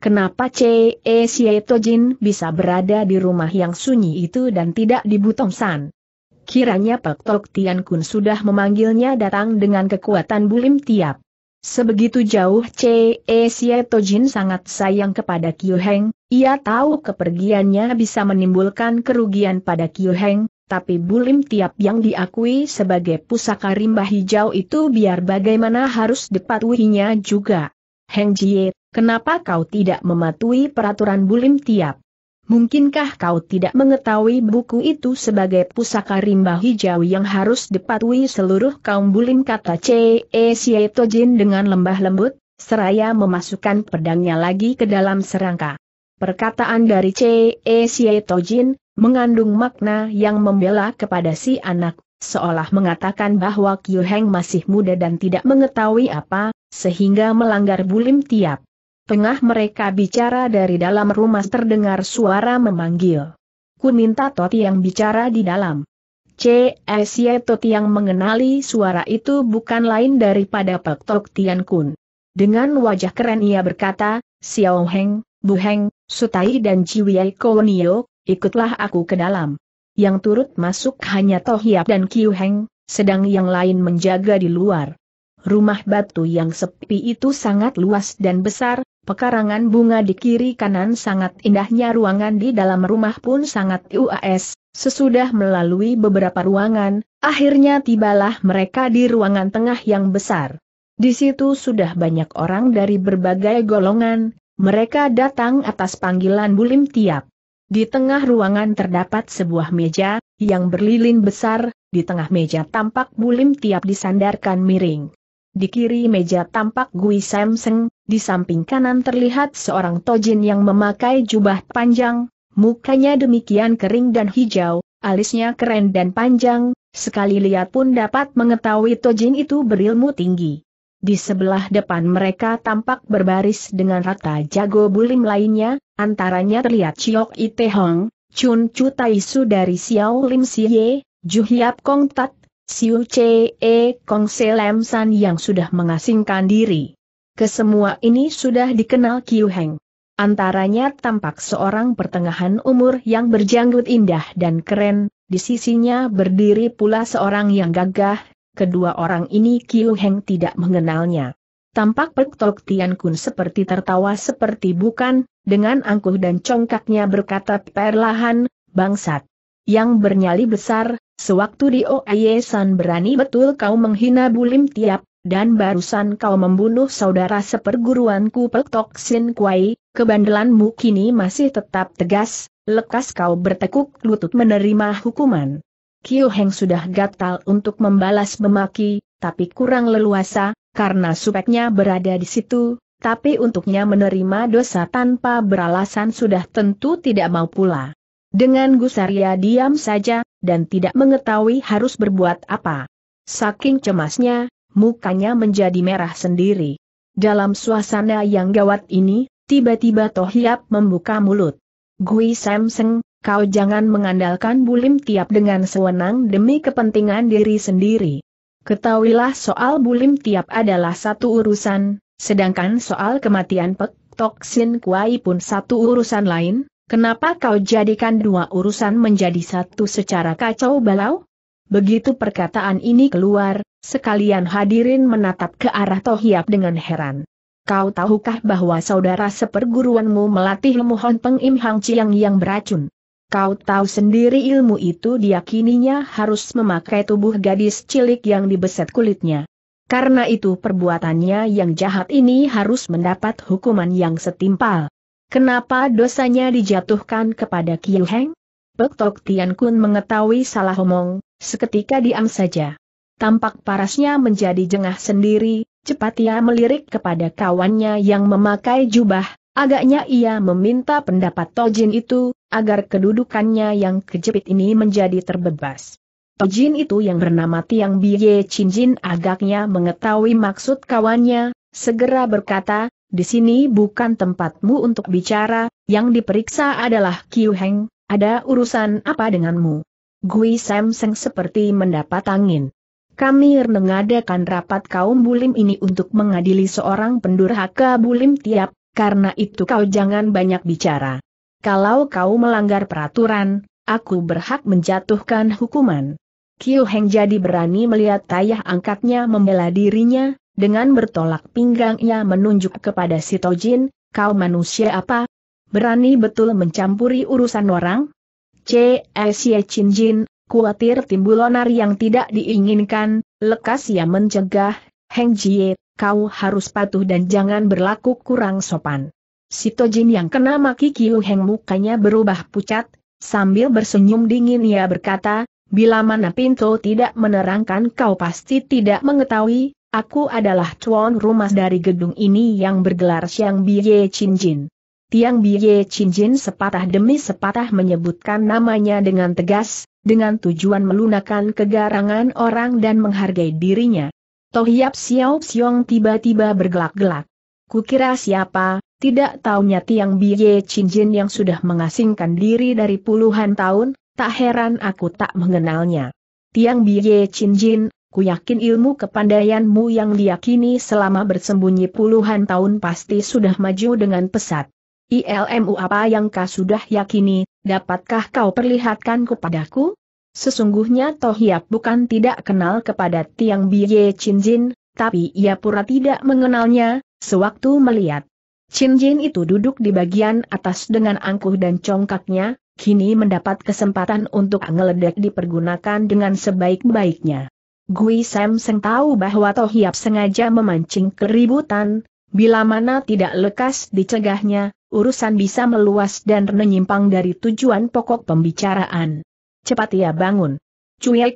Kenapa Cie Sietojin Tojin bisa berada di rumah yang sunyi itu dan tidak di Butongsan? Kiranya Pak Tok Tian Kun sudah memanggilnya datang dengan kekuatan bulim tiap. Sebegitu jauh Cie Sietojin Tojin sangat sayang kepada Kyu Heng, ia tahu kepergiannya bisa menimbulkan kerugian pada Kyu Heng, tapi bulim tiap yang diakui sebagai pusaka rimba hijau itu biar bagaimana harus dipatuhinya juga. Heng Jie, kenapa kau tidak mematuhi peraturan bulim tiap? Mungkinkah kau tidak mengetahui buku itu sebagai pusaka rimba hijau yang harus dipatuhi seluruh kaum bulim kata C.E. Sieto e Jin dengan lembah lembut, seraya memasukkan pedangnya lagi ke dalam serangka. Perkataan dari C.E. Tojin, mengandung makna yang membela kepada si anak, seolah mengatakan bahwa Kyu Heng masih muda dan tidak mengetahui apa, sehingga melanggar bulim tiap. Tengah mereka bicara dari dalam rumah terdengar suara memanggil. Ku minta Toti yang bicara di dalam. C.S.Y. E, Toti yang mengenali suara itu bukan lain daripada Pek Tok Tian Kun. Dengan wajah keren ia berkata, Xiao Heng, Bu Heng, Sutai dan Jiwei Kounio, ikutlah aku ke dalam. Yang turut masuk hanya Tohiap dan Kiu Heng, sedang yang lain menjaga di luar. Rumah batu yang sepi itu sangat luas dan besar, pekarangan bunga di kiri kanan sangat indahnya ruangan di dalam rumah pun sangat UAS, sesudah melalui beberapa ruangan, akhirnya tibalah mereka di ruangan tengah yang besar. Di situ sudah banyak orang dari berbagai golongan, mereka datang atas panggilan Bulim Tiap. Di tengah ruangan terdapat sebuah meja, yang berlilin besar, di tengah meja tampak Bulim Tiap disandarkan miring. Di kiri meja tampak Gui Samseng, di samping kanan terlihat seorang tojin yang memakai jubah panjang, mukanya demikian kering dan hijau, alisnya keren dan panjang, sekali lihat pun dapat mengetahui tojin itu berilmu tinggi. Di sebelah depan mereka tampak berbaris dengan rata jago bulim lainnya, antaranya terlihat Chiok Ite Hong, Chun Chu Taisu dari Xiao Lim Siye, Ju Hiap Kong Tat, Siu Che E Kong Se San yang sudah mengasingkan diri. Kesemua ini sudah dikenal Kiu Heng. Antaranya tampak seorang pertengahan umur yang berjanggut indah dan keren, di sisinya berdiri pula seorang yang gagah, Kedua orang ini Kiu Heng tidak mengenalnya. Tampak Pek Tok Tian Kun seperti tertawa seperti bukan, dengan angkuh dan congkaknya berkata perlahan, bangsat. Yang bernyali besar, sewaktu di Oye San berani betul kau menghina Bulim Tiap, dan barusan kau membunuh saudara seperguruanku Pek Tok Sin Kuai, kebandelanmu kini masih tetap tegas, lekas kau bertekuk lutut menerima hukuman. Kiu Heng sudah gatal untuk membalas memaki, tapi kurang leluasa, karena supeknya berada di situ, tapi untuknya menerima dosa tanpa beralasan sudah tentu tidak mau pula. Dengan Gusaria diam saja, dan tidak mengetahui harus berbuat apa. Saking cemasnya, mukanya menjadi merah sendiri. Dalam suasana yang gawat ini, tiba-tiba Tohiap membuka mulut. Gui Samseng, kau jangan mengandalkan bulim tiap dengan sewenang demi kepentingan diri sendiri. Ketahuilah soal bulim tiap adalah satu urusan, sedangkan soal kematian Pek Toksin Kuai pun satu urusan lain, kenapa kau jadikan dua urusan menjadi satu secara kacau balau? Begitu perkataan ini keluar, sekalian hadirin menatap ke arah Tohiap dengan heran. Kau tahukah bahwa saudara seperguruanmu melatih Lemuhon Peng Im yang beracun? Kau tahu sendiri ilmu itu diyakininya harus memakai tubuh gadis cilik yang dibeset kulitnya. Karena itu perbuatannya yang jahat ini harus mendapat hukuman yang setimpal. Kenapa dosanya dijatuhkan kepada Kiu Heng? Pek Tok Tian Kun mengetahui salah omong, seketika diam saja. Tampak parasnya menjadi jengah sendiri, cepat ia melirik kepada kawannya yang memakai jubah, Agaknya ia meminta pendapat Tojin itu, agar kedudukannya yang kejepit ini menjadi terbebas. Tojin itu yang bernama Tiang Biye Jin agaknya mengetahui maksud kawannya, segera berkata, di sini bukan tempatmu untuk bicara, yang diperiksa adalah Kiu Heng, ada urusan apa denganmu? Gui Sam Seng seperti mendapat angin. Kami mengadakan rapat kaum bulim ini untuk mengadili seorang pendurhaka bulim tiap karena itu kau jangan banyak bicara. Kalau kau melanggar peraturan, aku berhak menjatuhkan hukuman. Kiu Heng jadi berani melihat tayah angkatnya membela dirinya, dengan bertolak pinggangnya menunjuk kepada si Tojin, kau manusia apa? Berani betul mencampuri urusan orang? C.S.Y. Chin e. Jin, kuatir timbul onar yang tidak diinginkan, lekas ia mencegah, Heng Jie, kau harus patuh dan jangan berlaku kurang sopan. Si Tojin yang kena maki Kiu Heng mukanya berubah pucat, sambil bersenyum dingin ia berkata, bila mana Pinto tidak menerangkan kau pasti tidak mengetahui, aku adalah tuan rumah dari gedung ini yang bergelar Siang Biye Jin. Tiang Biye Jin sepatah demi sepatah menyebutkan namanya dengan tegas, dengan tujuan melunakan kegarangan orang dan menghargai dirinya. Tohiap Xiao Xiong tiba-tiba bergelak-gelak. Kukira siapa, tidak taunya Tiang Biye Jin yang sudah mengasingkan diri dari puluhan tahun, tak heran aku tak mengenalnya. Tiang Biye Jin, ku yakin ilmu kepandaianmu yang diyakini selama bersembunyi puluhan tahun pasti sudah maju dengan pesat. ILMU apa yang kau sudah yakini, dapatkah kau perlihatkan kepadaku? Sesungguhnya Toh Tohiap bukan tidak kenal kepada Tiang Biye Chin Jin, tapi ia pura tidak mengenalnya, sewaktu melihat Chin Jin itu duduk di bagian atas dengan angkuh dan congkaknya, kini mendapat kesempatan untuk ngeledek dipergunakan dengan sebaik-baiknya. Gui Sam Seng tahu bahwa Tohiap sengaja memancing keributan, bila mana tidak lekas dicegahnya, urusan bisa meluas dan menyimpang dari tujuan pokok pembicaraan. Cepat ia bangun.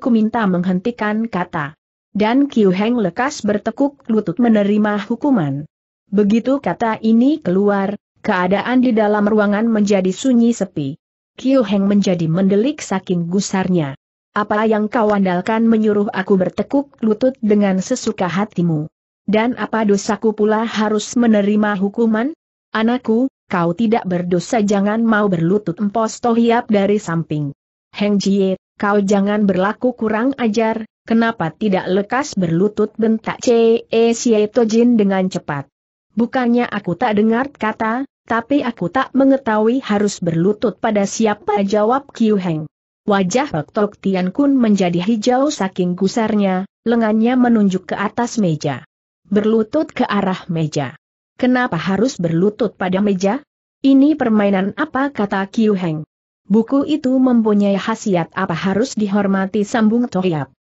ku minta menghentikan kata. Dan Kiu Heng lekas bertekuk lutut menerima hukuman. Begitu kata ini keluar, keadaan di dalam ruangan menjadi sunyi sepi. Kiu Heng menjadi mendelik saking gusarnya. Apa yang kau andalkan menyuruh aku bertekuk lutut dengan sesuka hatimu? Dan apa dosaku pula harus menerima hukuman? Anakku, kau tidak berdosa jangan mau berlutut empos tohiap dari samping. Heng Jie, kau jangan berlaku kurang ajar, kenapa tidak lekas berlutut bentak Chee Sieto Jin dengan cepat. Bukannya aku tak dengar kata, tapi aku tak mengetahui harus berlutut pada siapa jawab Kiu Heng. Wajah Pek Tok Tian Kun menjadi hijau saking gusarnya, lengannya menunjuk ke atas meja. Berlutut ke arah meja. Kenapa harus berlutut pada meja? Ini permainan apa kata Kiu Heng? Buku itu mempunyai khasiat apa harus dihormati sambung Toyap.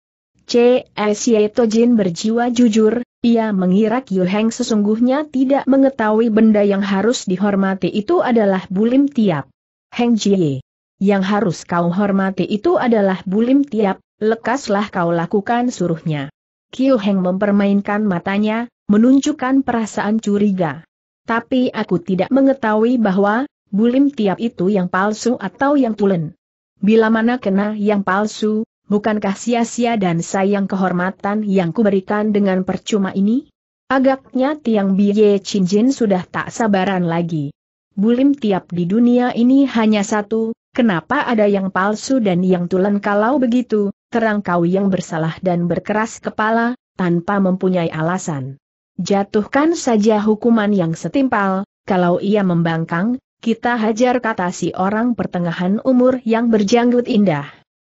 C.S.Y. Tojin berjiwa jujur, ia mengira Kyu Heng sesungguhnya tidak mengetahui benda yang harus dihormati itu adalah bulim tiap. Heng Jie. Yang harus kau hormati itu adalah bulim tiap, lekaslah kau lakukan suruhnya. Kyu Heng mempermainkan matanya, menunjukkan perasaan curiga. Tapi aku tidak mengetahui bahwa, bulim tiap itu yang palsu atau yang tulen. Bila mana kena yang palsu, bukankah sia-sia dan sayang kehormatan yang kuberikan dengan percuma ini? Agaknya Tiang Biye Jin sudah tak sabaran lagi. Bulim tiap di dunia ini hanya satu, kenapa ada yang palsu dan yang tulen kalau begitu, terang kau yang bersalah dan berkeras kepala, tanpa mempunyai alasan. Jatuhkan saja hukuman yang setimpal, kalau ia membangkang, kita hajar kata si orang pertengahan umur yang berjanggut indah.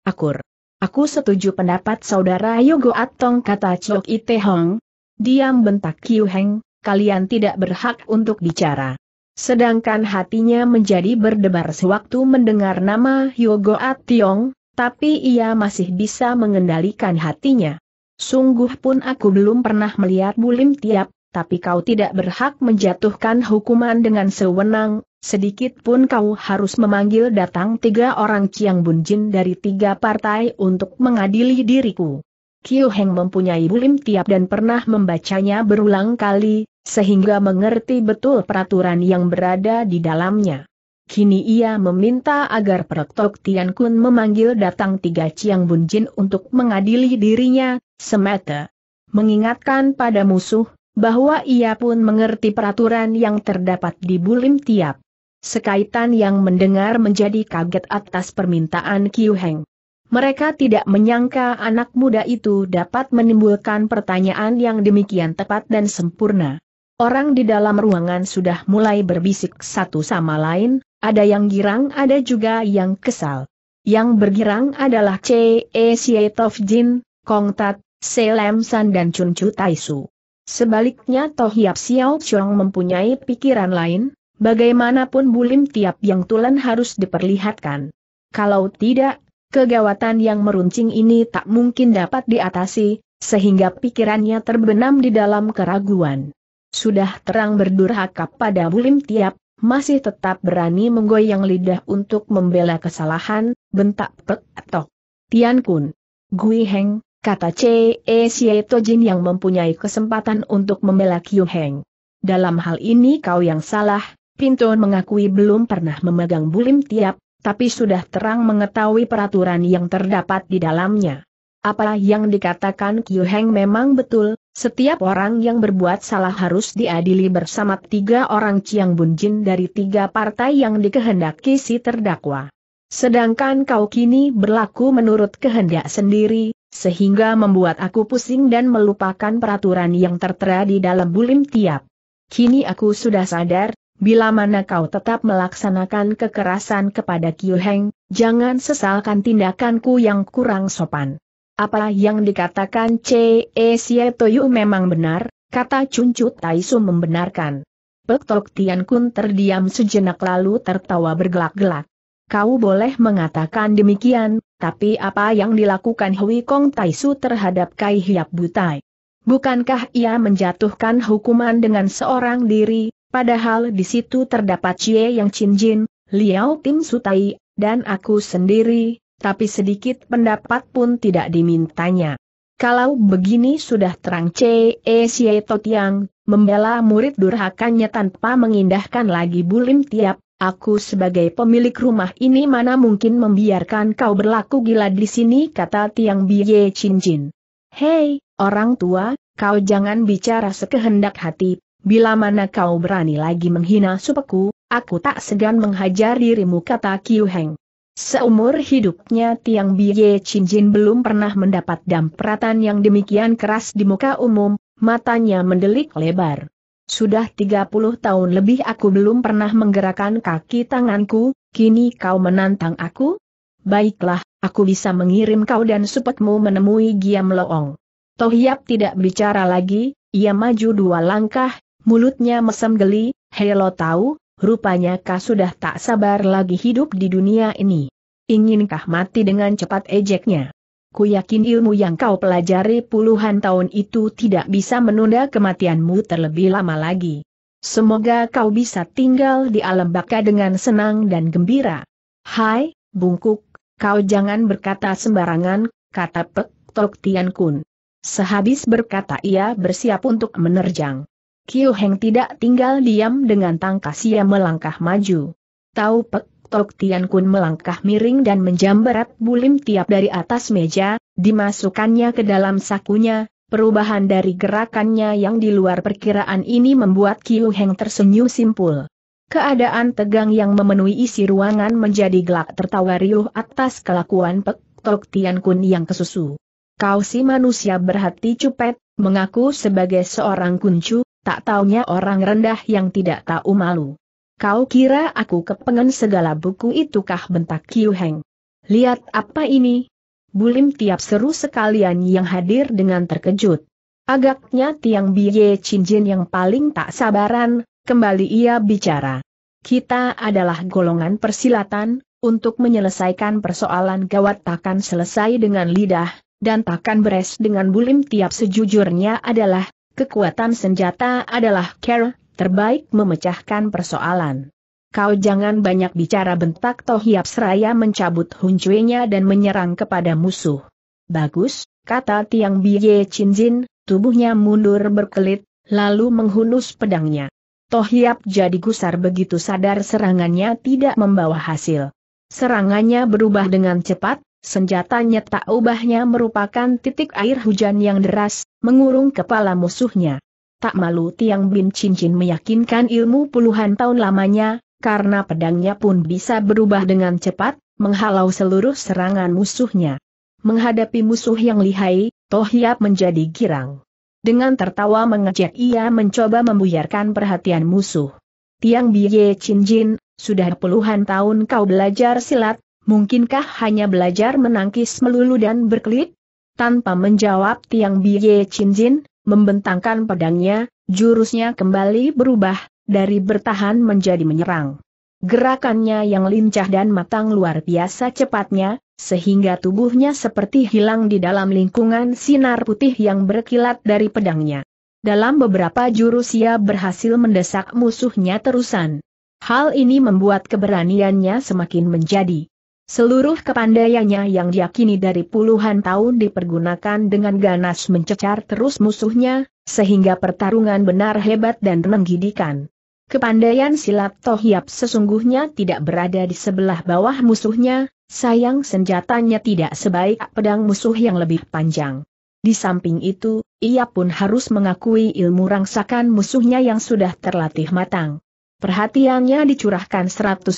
Akur. Aku setuju pendapat saudara Yogo Atong kata Chok Ite Hong. Diam bentak Kiu Heng, kalian tidak berhak untuk bicara. Sedangkan hatinya menjadi berdebar sewaktu mendengar nama Yogo Ationg, tapi ia masih bisa mengendalikan hatinya. Sungguh pun aku belum pernah melihat Bulim Tiap, tapi kau tidak berhak menjatuhkan hukuman dengan sewenang, Sedikit pun kau harus memanggil datang tiga orang ciang bunjin dari tiga partai untuk mengadili diriku. Kiu Heng mempunyai bulim tiap dan pernah membacanya berulang kali, sehingga mengerti betul peraturan yang berada di dalamnya. Kini ia meminta agar Protok Tian Kun memanggil datang tiga ciang bunjin untuk mengadili dirinya, semata. Mengingatkan pada musuh, bahwa ia pun mengerti peraturan yang terdapat di Bulim Tiap. Sekaitan yang mendengar menjadi kaget atas permintaan Kiu Heng. Mereka tidak menyangka anak muda itu dapat menimbulkan pertanyaan yang demikian tepat dan sempurna. Orang di dalam ruangan sudah mulai berbisik satu sama lain, ada yang girang ada juga yang kesal. Yang bergirang adalah E. Sietov Jin, Kong Tat, Selem San dan Chun Chu Taisu. Sebaliknya Toh Yap Xiao Chong mempunyai pikiran lain, Bagaimanapun bulim tiap yang tulen harus diperlihatkan. Kalau tidak, kegawatan yang meruncing ini tak mungkin dapat diatasi, sehingga pikirannya terbenam di dalam keraguan. Sudah terang berdurhaka pada bulim tiap, masih tetap berani menggoyang lidah untuk membela kesalahan, bentak Pek Tok. Tian Kun. Gui Heng, kata C.E. Sieto Jin yang mempunyai kesempatan untuk membela Kiu Heng. Dalam hal ini kau yang salah, Pinto mengakui belum pernah memegang bulim tiap, tapi sudah terang mengetahui peraturan yang terdapat di dalamnya. Apa yang dikatakan Qiu Heng memang betul, setiap orang yang berbuat salah harus diadili bersama tiga orang Chiang Bun Jin dari tiga partai yang dikehendaki si terdakwa. Sedangkan kau kini berlaku menurut kehendak sendiri, sehingga membuat aku pusing dan melupakan peraturan yang tertera di dalam bulim tiap. Kini aku sudah sadar, Bila mana kau tetap melaksanakan kekerasan kepada Kiu Heng, jangan sesalkan tindakanku yang kurang sopan. Apa yang dikatakan C.E. Sietoyu e memang benar, kata Cuncu Taisu membenarkan. Pek Tok Tian Kun terdiam sejenak lalu tertawa bergelak-gelak. Kau boleh mengatakan demikian, tapi apa yang dilakukan Hui Kong Taisu terhadap Kai Hiap Butai? Bukankah ia menjatuhkan hukuman dengan seorang diri, Padahal di situ terdapat cie Yang Chin Jin, Liao Tim Sutai, dan aku sendiri, tapi sedikit pendapat pun tidak dimintanya. Kalau begini sudah terang cie, esie eh, totiang, membela murid durhakannya tanpa mengindahkan lagi bulim tiap, Aku sebagai pemilik rumah ini mana mungkin membiarkan kau berlaku gila di sini kata Tiang Biye Cincin. Hei, orang tua, kau jangan bicara sekehendak hati, bila mana kau berani lagi menghina supeku, aku tak segan menghajar dirimu kata Kiu Heng. Seumur hidupnya Tiang Biye Jin belum pernah mendapat dampratan yang demikian keras di muka umum, matanya mendelik lebar. Sudah 30 tahun lebih aku belum pernah menggerakkan kaki tanganku, kini kau menantang aku? Baiklah, aku bisa mengirim kau dan supetmu menemui Giam Loong. Tohiap tidak bicara lagi, ia maju dua langkah, mulutnya mesem geli, Helo tahu, rupanya kau sudah tak sabar lagi hidup di dunia ini. Inginkah mati dengan cepat ejeknya? Ku yakin ilmu yang kau pelajari puluhan tahun itu tidak bisa menunda kematianmu terlebih lama lagi. Semoga kau bisa tinggal di alam baka dengan senang dan gembira. Hai, bungkuk, kau jangan berkata sembarangan, kata Pek Tok Tian Kun. Sehabis berkata ia bersiap untuk menerjang. Kiu Heng tidak tinggal diam dengan tangkas ia melangkah maju. Tahu Pek Tok Tian Kun melangkah miring dan menjamberat bulim tiap dari atas meja, dimasukkannya ke dalam sakunya, perubahan dari gerakannya yang di luar perkiraan ini membuat Kiu Heng tersenyum simpul. Keadaan tegang yang memenuhi isi ruangan menjadi gelak tertawa riuh atas kelakuan Pek Tok Tian Kun yang kesusu. Kau si manusia berhati cupet, mengaku sebagai seorang kuncu, tak taunya orang rendah yang tidak tahu malu. Kau kira aku kepengen segala buku itu kah bentak Kiu Heng? Lihat apa ini? Bulim tiap seru sekalian yang hadir dengan terkejut. Agaknya tiang biye cincin yang paling tak sabaran, kembali ia bicara. Kita adalah golongan persilatan, untuk menyelesaikan persoalan gawat takkan selesai dengan lidah, dan takkan beres dengan bulim tiap sejujurnya adalah, Kekuatan senjata adalah care, terbaik memecahkan persoalan. Kau jangan banyak bicara bentak Tohiap Seraya mencabut huncuenya dan menyerang kepada musuh. Bagus, kata Tiang Biye Cinjin, tubuhnya mundur berkelit, lalu menghunus pedangnya. Tohiap jadi gusar begitu sadar serangannya tidak membawa hasil. Serangannya berubah dengan cepat, Senjatanya tak ubahnya merupakan titik air hujan yang deras, mengurung kepala musuhnya. Tak malu Tiang Bin Cincin meyakinkan ilmu puluhan tahun lamanya, karena pedangnya pun bisa berubah dengan cepat, menghalau seluruh serangan musuhnya. Menghadapi musuh yang lihai, Tohyap menjadi girang. Dengan tertawa mengejek ia mencoba membuyarkan perhatian musuh. Tiang Biye Cincin, sudah puluhan tahun kau belajar silat, Mungkinkah hanya belajar menangkis melulu dan berkelit? Tanpa menjawab Tiang Biye Jin membentangkan pedangnya, jurusnya kembali berubah, dari bertahan menjadi menyerang. Gerakannya yang lincah dan matang luar biasa cepatnya, sehingga tubuhnya seperti hilang di dalam lingkungan sinar putih yang berkilat dari pedangnya. Dalam beberapa jurus ia berhasil mendesak musuhnya terusan. Hal ini membuat keberaniannya semakin menjadi Seluruh kepandaiannya yang diyakini dari puluhan tahun dipergunakan dengan ganas mencecar terus musuhnya, sehingga pertarungan benar hebat dan menggidikan. Kepandaian silat Tohyap sesungguhnya tidak berada di sebelah bawah musuhnya, sayang senjatanya tidak sebaik pedang musuh yang lebih panjang. Di samping itu, ia pun harus mengakui ilmu rangsakan musuhnya yang sudah terlatih matang. Perhatiannya dicurahkan 100%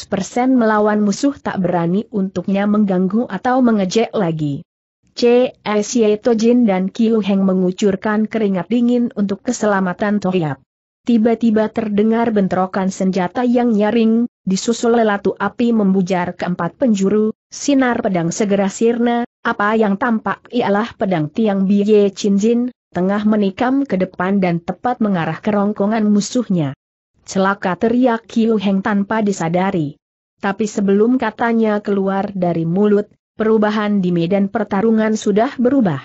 melawan musuh tak berani untuknya mengganggu atau mengejek lagi. C.S.Y. Tojin dan Kiu Heng mengucurkan keringat dingin untuk keselamatan Tohyap. Tiba-tiba terdengar bentrokan senjata yang nyaring, disusul lelatu api membujar keempat penjuru, sinar pedang segera sirna, apa yang tampak ialah pedang tiang Biye Chin Jin, tengah menikam ke depan dan tepat mengarah kerongkongan musuhnya. Celaka teriak Kiu Heng tanpa disadari. Tapi sebelum katanya keluar dari mulut, perubahan di medan pertarungan sudah berubah.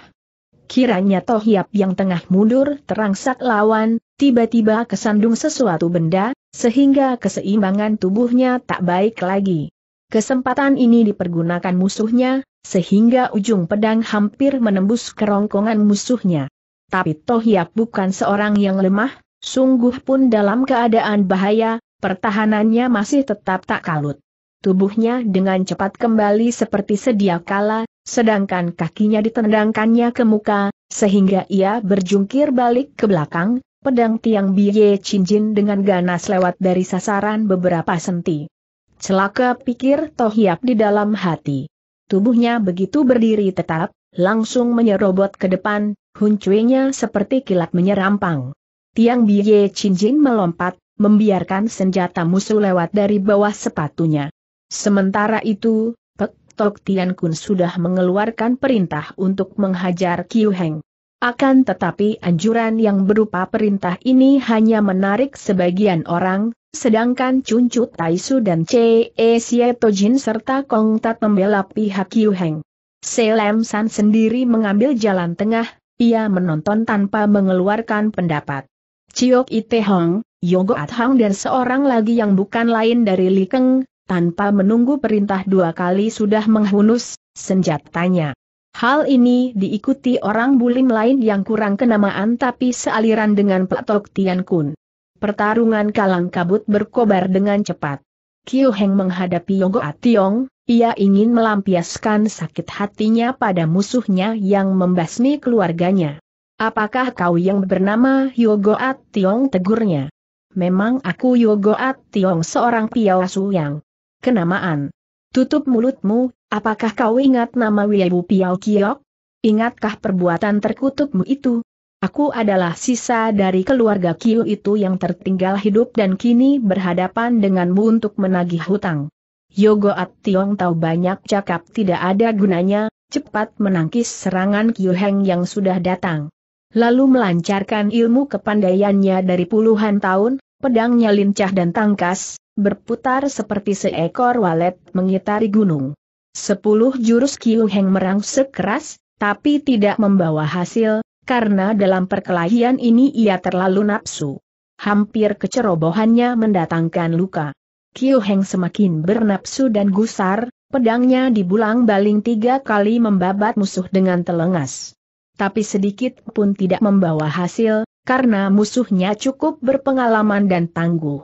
Kiranya Tohiap yang tengah mundur terangsak lawan, tiba-tiba kesandung sesuatu benda, sehingga keseimbangan tubuhnya tak baik lagi. Kesempatan ini dipergunakan musuhnya, sehingga ujung pedang hampir menembus kerongkongan musuhnya. Tapi Tohiap bukan seorang yang lemah, Sungguh pun dalam keadaan bahaya, pertahanannya masih tetap tak kalut. Tubuhnya dengan cepat kembali seperti sedia kala, sedangkan kakinya ditendangkannya ke muka, sehingga ia berjungkir balik ke belakang, pedang tiang biye cincin dengan ganas lewat dari sasaran beberapa senti. Celaka pikir Tohiap di dalam hati. Tubuhnya begitu berdiri tetap, langsung menyerobot ke depan, huncuinya seperti kilat menyerampang. Tiang Biye Cinjin melompat, membiarkan senjata musuh lewat dari bawah sepatunya. Sementara itu, Pek Tok Tian Kun sudah mengeluarkan perintah untuk menghajar Kiu Heng. Akan tetapi anjuran yang berupa perintah ini hanya menarik sebagian orang, sedangkan Chun Chu Taisu dan Chee Xie Tojin serta Kong Tat membela pihak Qiu Heng. Selem San sendiri mengambil jalan tengah, ia menonton tanpa mengeluarkan pendapat. Ciok Ite Hong, Yogo At Hang dan seorang lagi yang bukan lain dari Li Keng, tanpa menunggu perintah dua kali sudah menghunus senjatanya. Hal ini diikuti orang bulim lain yang kurang kenamaan tapi sealiran dengan Platok Tian Kun. Pertarungan kalang kabut berkobar dengan cepat. Kiu Heng menghadapi Yogo At Tiong, ia ingin melampiaskan sakit hatinya pada musuhnya yang membasmi keluarganya. Apakah kau yang bernama Yogoat Tiong tegurnya? Memang aku Yogoat Tiong seorang piawasu yang kenamaan. Tutup mulutmu, apakah kau ingat nama Wiebu Piao Kiok? Ingatkah perbuatan terkutukmu itu? Aku adalah sisa dari keluarga Kiu itu yang tertinggal hidup dan kini berhadapan denganmu untuk menagih hutang. Yogo At Tiong tahu banyak cakap tidak ada gunanya, cepat menangkis serangan Kiu Heng yang sudah datang lalu melancarkan ilmu kepandaiannya dari puluhan tahun, pedangnya lincah dan tangkas, berputar seperti seekor walet mengitari gunung. Sepuluh jurus Kiu Heng merangsek keras, tapi tidak membawa hasil, karena dalam perkelahian ini ia terlalu nafsu. Hampir kecerobohannya mendatangkan luka. Kiu Heng semakin bernapsu dan gusar, pedangnya dibulang baling tiga kali membabat musuh dengan telengas tapi sedikit pun tidak membawa hasil, karena musuhnya cukup berpengalaman dan tangguh.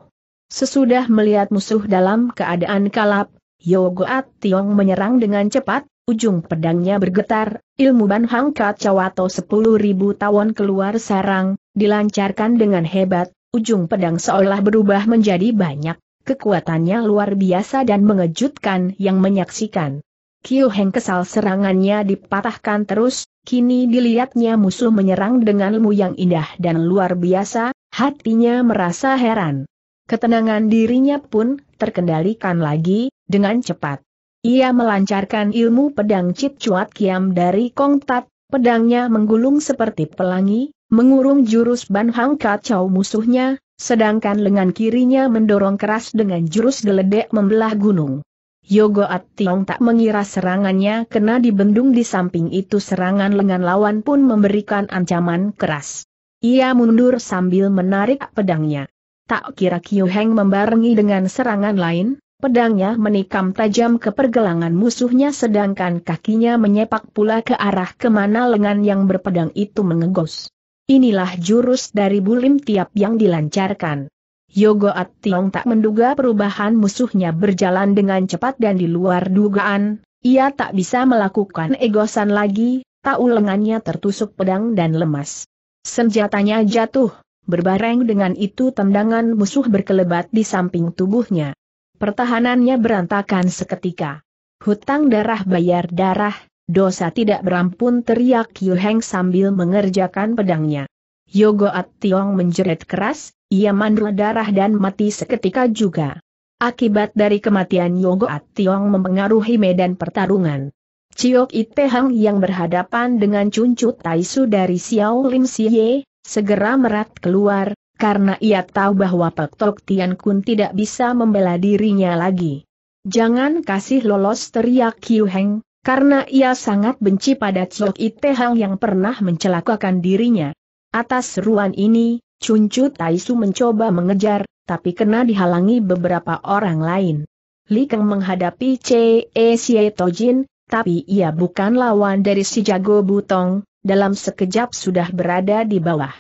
Sesudah melihat musuh dalam keadaan kalap, Yogoat Tiong menyerang dengan cepat, ujung pedangnya bergetar, ilmu Ban Hang Kacawato sepuluh ribu tawon keluar sarang, dilancarkan dengan hebat, ujung pedang seolah berubah menjadi banyak, kekuatannya luar biasa dan mengejutkan yang menyaksikan. Kiu Heng kesal serangannya dipatahkan terus, Kini dilihatnya musuh menyerang dengan ilmu yang indah dan luar biasa, hatinya merasa heran. Ketenangan dirinya pun terkendalikan lagi, dengan cepat. Ia melancarkan ilmu pedang Cip Cuat Kiam dari Kong Tat, pedangnya menggulung seperti pelangi, mengurung jurus Ban Hang Kacau musuhnya, sedangkan lengan kirinya mendorong keras dengan jurus geledek membelah gunung. Yogo Ationg tak mengira serangannya kena dibendung di samping itu serangan lengan lawan pun memberikan ancaman keras. Ia mundur sambil menarik pedangnya. Tak kira Kiu Heng membarengi dengan serangan lain, pedangnya menikam tajam ke pergelangan musuhnya sedangkan kakinya menyepak pula ke arah kemana lengan yang berpedang itu mengegos. Inilah jurus dari Bulim Tiap yang dilancarkan. Yogo At tak menduga perubahan musuhnya berjalan dengan cepat dan di luar dugaan, ia tak bisa melakukan egosan lagi, tahu lengannya tertusuk pedang dan lemas. Senjatanya jatuh, berbareng dengan itu tendangan musuh berkelebat di samping tubuhnya. Pertahanannya berantakan seketika. Hutang darah bayar darah, dosa tidak berampun teriak Yu sambil mengerjakan pedangnya. Yogo At Tiong menjerit keras, ia mandul darah dan mati seketika juga. Akibat dari kematian Yogo At Tiong mempengaruhi medan pertarungan. Ciok Itehang yang berhadapan dengan cuncut Taisu dari Xiao Lim Siye, segera merat keluar, karena ia tahu bahwa Pek Tok Tian Kun tidak bisa membela dirinya lagi. Jangan kasih lolos teriak Qiu Heng, karena ia sangat benci pada Ciok Itehang yang pernah mencelakakan dirinya. Atas seruan ini, Cuncut Taisu mencoba mengejar, tapi kena dihalangi beberapa orang lain. Li Keng menghadapi C.E. Xie Tojin, tapi ia bukan lawan dari si jago butong, dalam sekejap sudah berada di bawah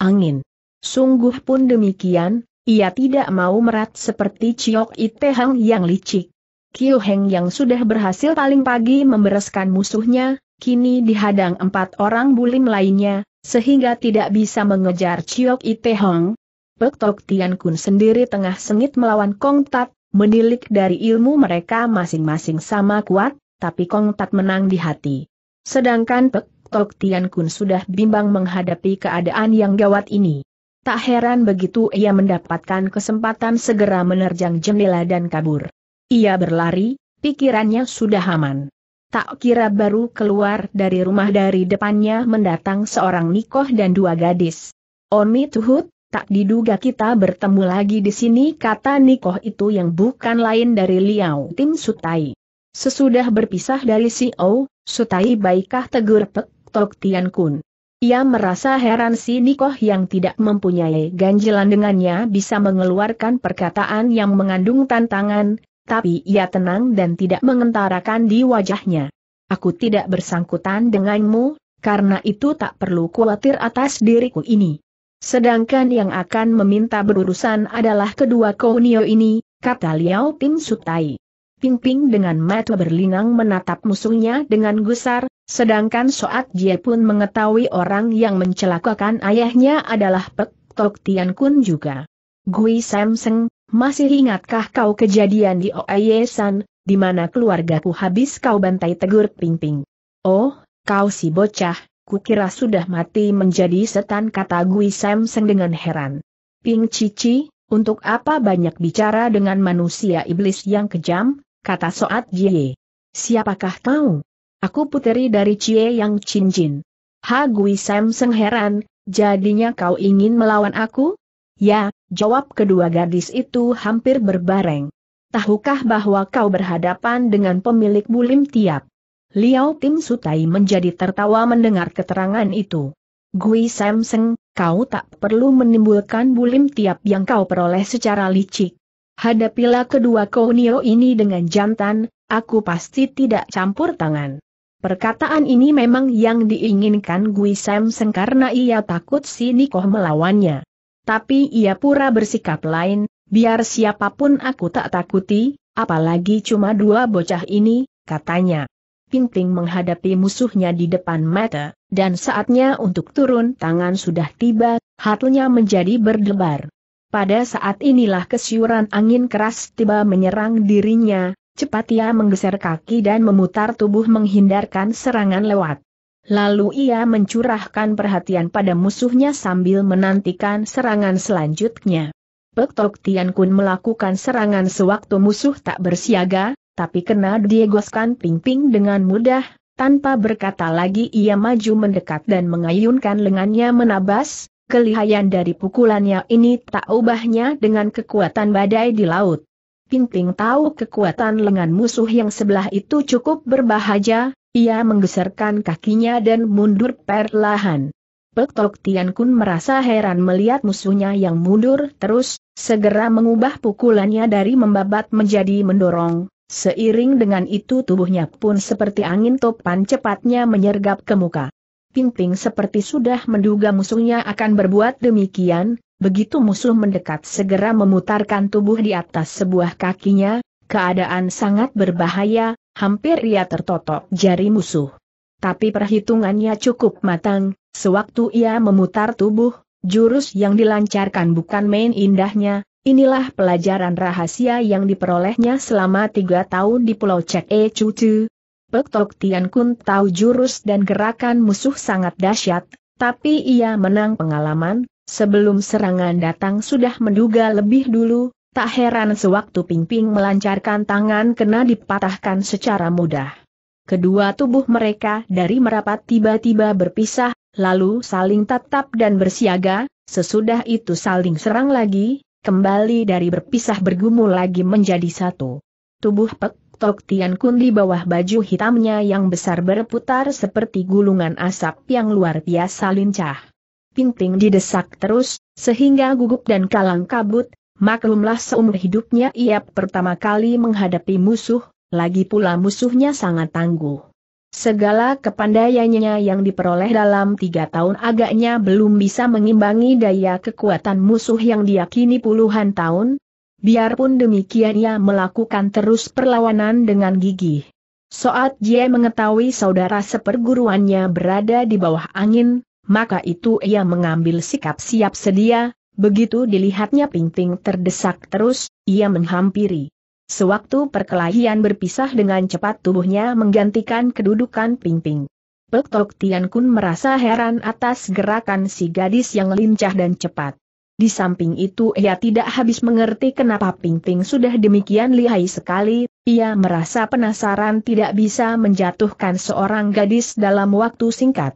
angin. Sungguh pun demikian, ia tidak mau merat seperti Ciok Ite Hang yang licik. Kiu Heng yang sudah berhasil paling pagi membereskan musuhnya, kini dihadang empat orang bulim lainnya, sehingga tidak bisa mengejar Chiok Ite Hong. Pek Tok Tian Kun sendiri tengah sengit melawan Kong Tat, menilik dari ilmu mereka masing-masing sama kuat, tapi Kong Tat menang di hati. Sedangkan Pek Tok Tian Kun sudah bimbang menghadapi keadaan yang gawat ini. Tak heran begitu ia mendapatkan kesempatan segera menerjang jendela dan kabur. Ia berlari, pikirannya sudah aman. Tak kira baru keluar dari rumah dari depannya mendatang seorang Nikoh dan dua gadis. Omi Tuhut, tak diduga kita bertemu lagi di sini kata Nikoh itu yang bukan lain dari Liao Tim Sutai. Sesudah berpisah dari si O, Sutai baikkah tegur Pek Tok Tian Kun. Ia merasa heran si Nikoh yang tidak mempunyai ganjilan dengannya bisa mengeluarkan perkataan yang mengandung tantangan, tapi ia tenang dan tidak mengentarakan di wajahnya. Aku tidak bersangkutan denganmu, karena itu tak perlu khawatir atas diriku ini. Sedangkan yang akan meminta berurusan adalah kedua konio ini, kata Liao Ping Sutai. Ping Ping dengan mata berlinang menatap musuhnya dengan gusar, sedangkan Soat Jie pun mengetahui orang yang mencelakakan ayahnya adalah Pek Tok Tian Kun juga. Gui Samseng, masih ingatkah kau kejadian di Oayesan, di mana keluargaku habis kau bantai tegur ping-ping? Oh, kau si bocah, kukira sudah mati menjadi setan kata Gui Samseng dengan heran. Ping Cici, untuk apa banyak bicara dengan manusia iblis yang kejam, kata Soat Jie. Siapakah kau? Aku puteri dari Cie Yang cincin. Ha Gui Samseng heran, jadinya kau ingin melawan aku? Ya, jawab kedua gadis itu hampir berbareng. Tahukah bahwa kau berhadapan dengan pemilik bulim tiap? Liao Tim Sutai menjadi tertawa mendengar keterangan itu. Gui Samseng, kau tak perlu menimbulkan bulim tiap yang kau peroleh secara licik. Hadapilah kedua Konio ini dengan jantan, aku pasti tidak campur tangan. Perkataan ini memang yang diinginkan Gui Samseng karena ia takut si Nikoh melawannya tapi ia pura bersikap lain, biar siapapun aku tak takuti, apalagi cuma dua bocah ini, katanya. Pinting menghadapi musuhnya di depan mata, dan saatnya untuk turun tangan sudah tiba, hatinya menjadi berdebar. Pada saat inilah kesiuran angin keras tiba menyerang dirinya, cepat ia menggeser kaki dan memutar tubuh menghindarkan serangan lewat. Lalu ia mencurahkan perhatian pada musuhnya sambil menantikan serangan selanjutnya. Pek Tian Kun melakukan serangan sewaktu musuh tak bersiaga, tapi kena diegoskan ping-ping dengan mudah, tanpa berkata lagi ia maju mendekat dan mengayunkan lengannya menabas, kelihayan dari pukulannya ini tak ubahnya dengan kekuatan badai di laut. Ping-ping tahu kekuatan lengan musuh yang sebelah itu cukup berbahaya, ia menggeserkan kakinya dan mundur perlahan. Pek Tian Kun merasa heran melihat musuhnya yang mundur terus, segera mengubah pukulannya dari membabat menjadi mendorong. Seiring dengan itu tubuhnya pun seperti angin topan cepatnya menyergap ke muka. Pingping seperti sudah menduga musuhnya akan berbuat demikian, begitu musuh mendekat segera memutarkan tubuh di atas sebuah kakinya, keadaan sangat berbahaya, Hampir ia tertotok jari musuh. Tapi perhitungannya cukup matang, sewaktu ia memutar tubuh, jurus yang dilancarkan bukan main indahnya, inilah pelajaran rahasia yang diperolehnya selama tiga tahun di Pulau Cek E Cucu. Pek Tok Tian Kun tahu jurus dan gerakan musuh sangat dahsyat, tapi ia menang pengalaman, sebelum serangan datang sudah menduga lebih dulu, Tak heran sewaktu Pingping melancarkan tangan kena dipatahkan secara mudah. Kedua tubuh mereka dari merapat tiba-tiba berpisah, lalu saling tatap dan bersiaga, sesudah itu saling serang lagi, kembali dari berpisah bergumul lagi menjadi satu. Tubuh Pek Tok Tian Kun di bawah baju hitamnya yang besar berputar seperti gulungan asap yang luar biasa lincah. Pingping didesak terus, sehingga gugup dan kalang kabut, maklumlah seumur hidupnya ia pertama kali menghadapi musuh, lagi pula musuhnya sangat tangguh. Segala kepandaiannya yang diperoleh dalam tiga tahun agaknya belum bisa mengimbangi daya kekuatan musuh yang diyakini puluhan tahun, biarpun demikian ia melakukan terus perlawanan dengan gigih. Soat dia mengetahui saudara seperguruannya berada di bawah angin, maka itu ia mengambil sikap siap sedia, Begitu dilihatnya Pingping terdesak terus, ia menghampiri. Sewaktu perkelahian berpisah dengan cepat tubuhnya menggantikan kedudukan Pingping. Pek Tok Tian Kun merasa heran atas gerakan si gadis yang lincah dan cepat. Di samping itu ia tidak habis mengerti kenapa Pingping sudah demikian lihai sekali, ia merasa penasaran tidak bisa menjatuhkan seorang gadis dalam waktu singkat.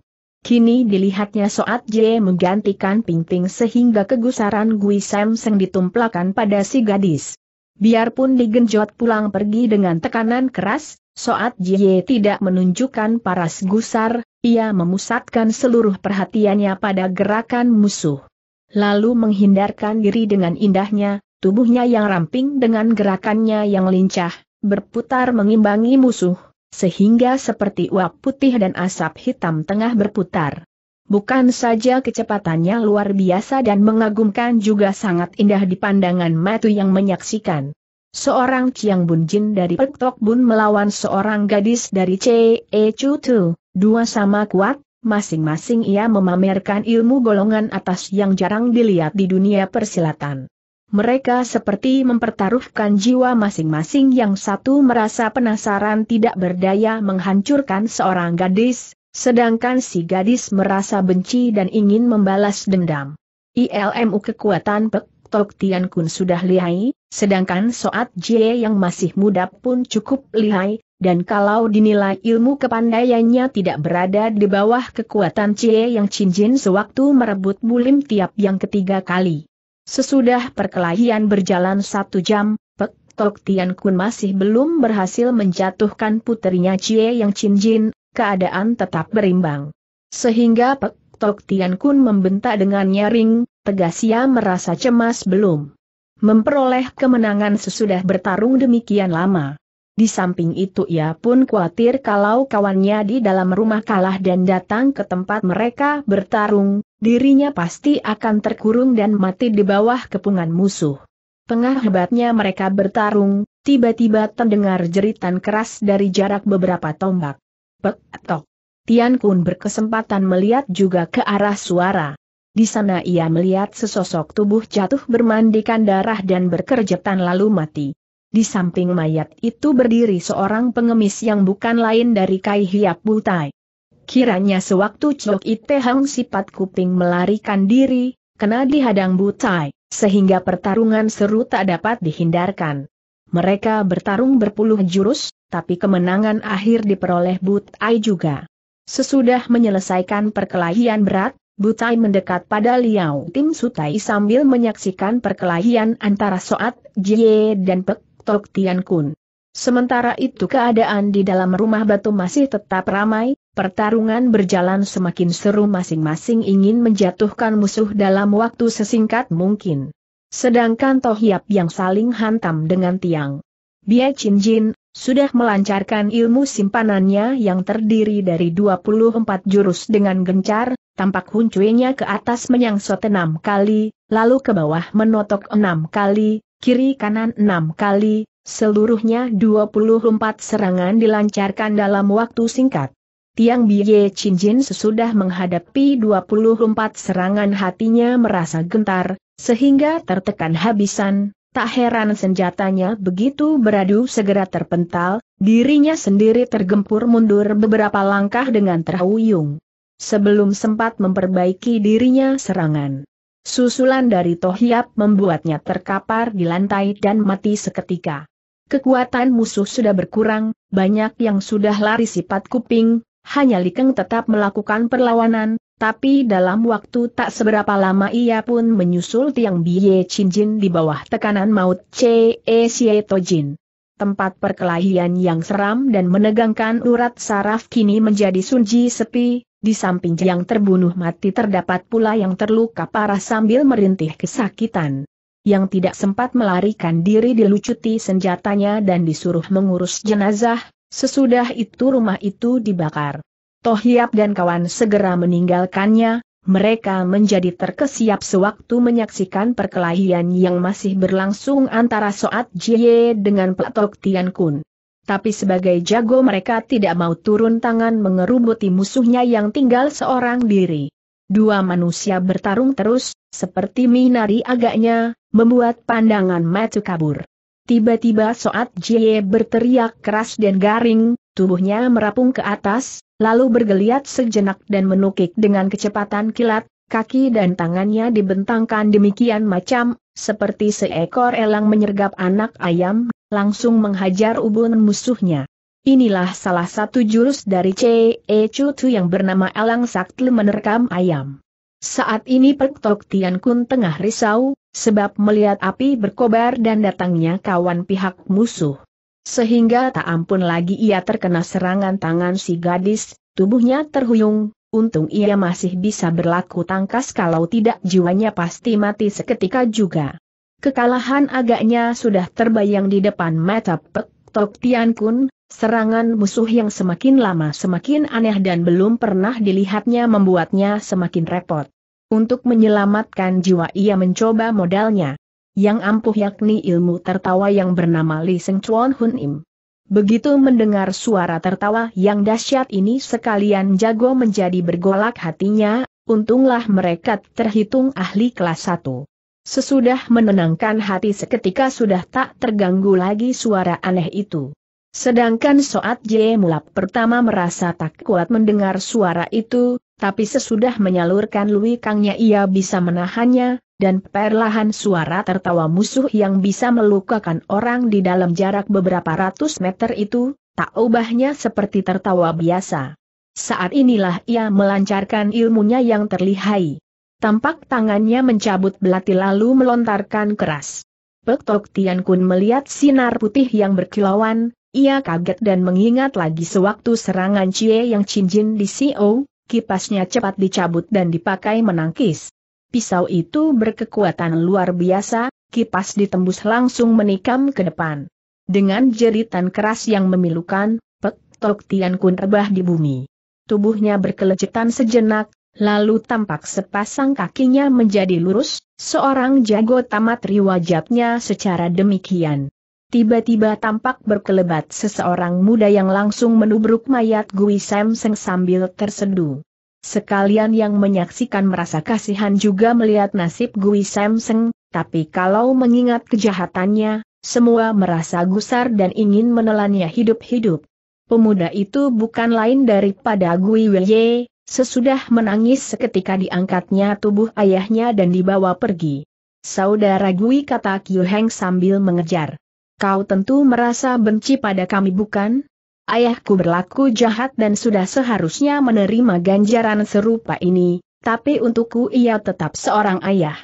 Kini dilihatnya Soat Jie menggantikan Pingping sehingga kegusaran Gui Samseng ditumplakan pada si gadis. Biarpun digenjot pulang pergi dengan tekanan keras, Soat Jie tidak menunjukkan paras gusar, ia memusatkan seluruh perhatiannya pada gerakan musuh. Lalu menghindarkan diri dengan indahnya, tubuhnya yang ramping dengan gerakannya yang lincah, berputar mengimbangi musuh, sehingga seperti uap putih dan asap hitam tengah berputar. Bukan saja kecepatannya luar biasa dan mengagumkan juga sangat indah di pandangan matu yang menyaksikan. Seorang Chiang Bun Jin dari Pek Bun melawan seorang gadis dari C.E. E Chu Tu, dua sama kuat, masing-masing ia memamerkan ilmu golongan atas yang jarang dilihat di dunia persilatan. Mereka seperti mempertaruhkan jiwa masing-masing yang satu merasa penasaran tidak berdaya menghancurkan seorang gadis, sedangkan si gadis merasa benci dan ingin membalas dendam. ILMU kekuatan Pek Tok Tian Kun sudah lihai, sedangkan Soat Jie yang masih muda pun cukup lihai, dan kalau dinilai ilmu kepandaiannya tidak berada di bawah kekuatan Jie yang cincin sewaktu merebut bulim tiap yang ketiga kali. Sesudah perkelahian berjalan satu jam, Pek Tok Tian Kun masih belum berhasil menjatuhkan putrinya Cie Yang Chin Jin, keadaan tetap berimbang. Sehingga Pek Tok Tian Kun membentak dengan nyaring, tegas ia merasa cemas belum memperoleh kemenangan sesudah bertarung demikian lama. Di samping itu ia pun khawatir kalau kawannya di dalam rumah kalah dan datang ke tempat mereka bertarung, dirinya pasti akan terkurung dan mati di bawah kepungan musuh. Tengah hebatnya mereka bertarung, tiba-tiba terdengar jeritan keras dari jarak beberapa tombak. Pek, tok. Tian Kun berkesempatan melihat juga ke arah suara. Di sana ia melihat sesosok tubuh jatuh bermandikan darah dan berkerjetan lalu mati. Di samping mayat itu berdiri seorang pengemis yang bukan lain dari Kai Hiap Bultai. Kiranya sewaktu Chok Ite Hang sifat kuping melarikan diri, kena dihadang Butai, sehingga pertarungan seru tak dapat dihindarkan. Mereka bertarung berpuluh jurus, tapi kemenangan akhir diperoleh Butai juga. Sesudah menyelesaikan perkelahian berat, Butai mendekat pada Liao Tim Sutai sambil menyaksikan perkelahian antara Soat, Jie dan Pek Tok Tian Kun. Sementara itu keadaan di dalam rumah batu masih tetap ramai, pertarungan berjalan semakin seru masing-masing ingin menjatuhkan musuh dalam waktu sesingkat mungkin. Sedangkan Toh Yap yang saling hantam dengan tiang. Bia Chin Jin, sudah melancarkan ilmu simpanannya yang terdiri dari 24 jurus dengan gencar, tampak huncuenya ke atas menyangsot enam kali, lalu ke bawah menotok enam kali, kiri kanan enam kali, seluruhnya 24 serangan dilancarkan dalam waktu singkat. Tiang Biye Jin sesudah menghadapi 24 serangan hatinya merasa gentar, sehingga tertekan habisan, tak heran senjatanya begitu beradu segera terpental, dirinya sendiri tergempur mundur beberapa langkah dengan terhuyung. Sebelum sempat memperbaiki dirinya serangan Susulan dari Tohiap membuatnya terkapar di lantai dan mati seketika. Kekuatan musuh sudah berkurang, banyak yang sudah lari sifat kuping, hanya Likeng tetap melakukan perlawanan, tapi dalam waktu tak seberapa lama ia pun menyusul Tiang Biye Chinjin di bawah tekanan maut C.E. sietojin. E Tojin. Tempat perkelahian yang seram dan menegangkan urat saraf kini menjadi sunji sepi, di samping yang terbunuh mati terdapat pula yang terluka parah sambil merintih kesakitan. Yang tidak sempat melarikan diri dilucuti senjatanya dan disuruh mengurus jenazah, sesudah itu rumah itu dibakar. Tohiap dan kawan segera meninggalkannya, mereka menjadi terkesiap sewaktu menyaksikan perkelahian yang masih berlangsung antara Soat Jie dengan Platok Tian Kun tapi sebagai jago mereka tidak mau turun tangan mengerubuti musuhnya yang tinggal seorang diri. Dua manusia bertarung terus, seperti minari agaknya, membuat pandangan matu kabur. Tiba-tiba Soat Jie berteriak keras dan garing, tubuhnya merapung ke atas, lalu bergeliat sejenak dan menukik dengan kecepatan kilat, kaki dan tangannya dibentangkan demikian macam, seperti seekor elang menyergap anak ayam, langsung menghajar ubun musuhnya. Inilah salah satu jurus dari C.E. Chutu yang bernama Elang Sakti menerkam ayam. Saat ini Pek Tok Tian Kun tengah risau, sebab melihat api berkobar dan datangnya kawan pihak musuh. Sehingga tak ampun lagi ia terkena serangan tangan si gadis, tubuhnya terhuyung, untung ia masih bisa berlaku tangkas kalau tidak jiwanya pasti mati seketika juga. Kekalahan agaknya sudah terbayang di depan mata Pek Tok Tian Kun, serangan musuh yang semakin lama semakin aneh dan belum pernah dilihatnya membuatnya semakin repot. Untuk menyelamatkan jiwa ia mencoba modalnya. Yang ampuh yakni ilmu tertawa yang bernama Li Seng Chuan Hun Im. Begitu mendengar suara tertawa yang dahsyat ini sekalian jago menjadi bergolak hatinya, untunglah mereka terhitung ahli kelas 1. Sesudah menenangkan hati seketika sudah tak terganggu lagi suara aneh itu. Sedangkan Soat J. Mulap pertama merasa tak kuat mendengar suara itu, tapi sesudah menyalurkan Kangnya ia bisa menahannya, dan perlahan suara tertawa musuh yang bisa melukakan orang di dalam jarak beberapa ratus meter itu, tak ubahnya seperti tertawa biasa. Saat inilah ia melancarkan ilmunya yang terlihai. Tampak tangannya mencabut belati lalu melontarkan keras. Pek Tok Tian Kun melihat sinar putih yang berkilauan, ia kaget dan mengingat lagi sewaktu serangan Cie yang cincin di Sio, kipasnya cepat dicabut dan dipakai menangkis. Pisau itu berkekuatan luar biasa, kipas ditembus langsung menikam ke depan. Dengan jeritan keras yang memilukan, Pek Tok Tian Kun rebah di bumi. Tubuhnya berkelecetan sejenak, Lalu tampak sepasang kakinya menjadi lurus, seorang jago tamat riwajatnya secara demikian. Tiba-tiba tampak berkelebat seseorang muda yang langsung menubruk mayat Gui Sam Seng sambil terseduh. Sekalian yang menyaksikan merasa kasihan juga melihat nasib Gui Sam tapi kalau mengingat kejahatannya, semua merasa gusar dan ingin menelannya hidup-hidup. Pemuda itu bukan lain daripada Gui Weye, Sesudah menangis seketika diangkatnya tubuh ayahnya dan dibawa pergi. Saudara Gui kata Kyu Heng sambil mengejar. Kau tentu merasa benci pada kami bukan? Ayahku berlaku jahat dan sudah seharusnya menerima ganjaran serupa ini, tapi untukku ia tetap seorang ayah.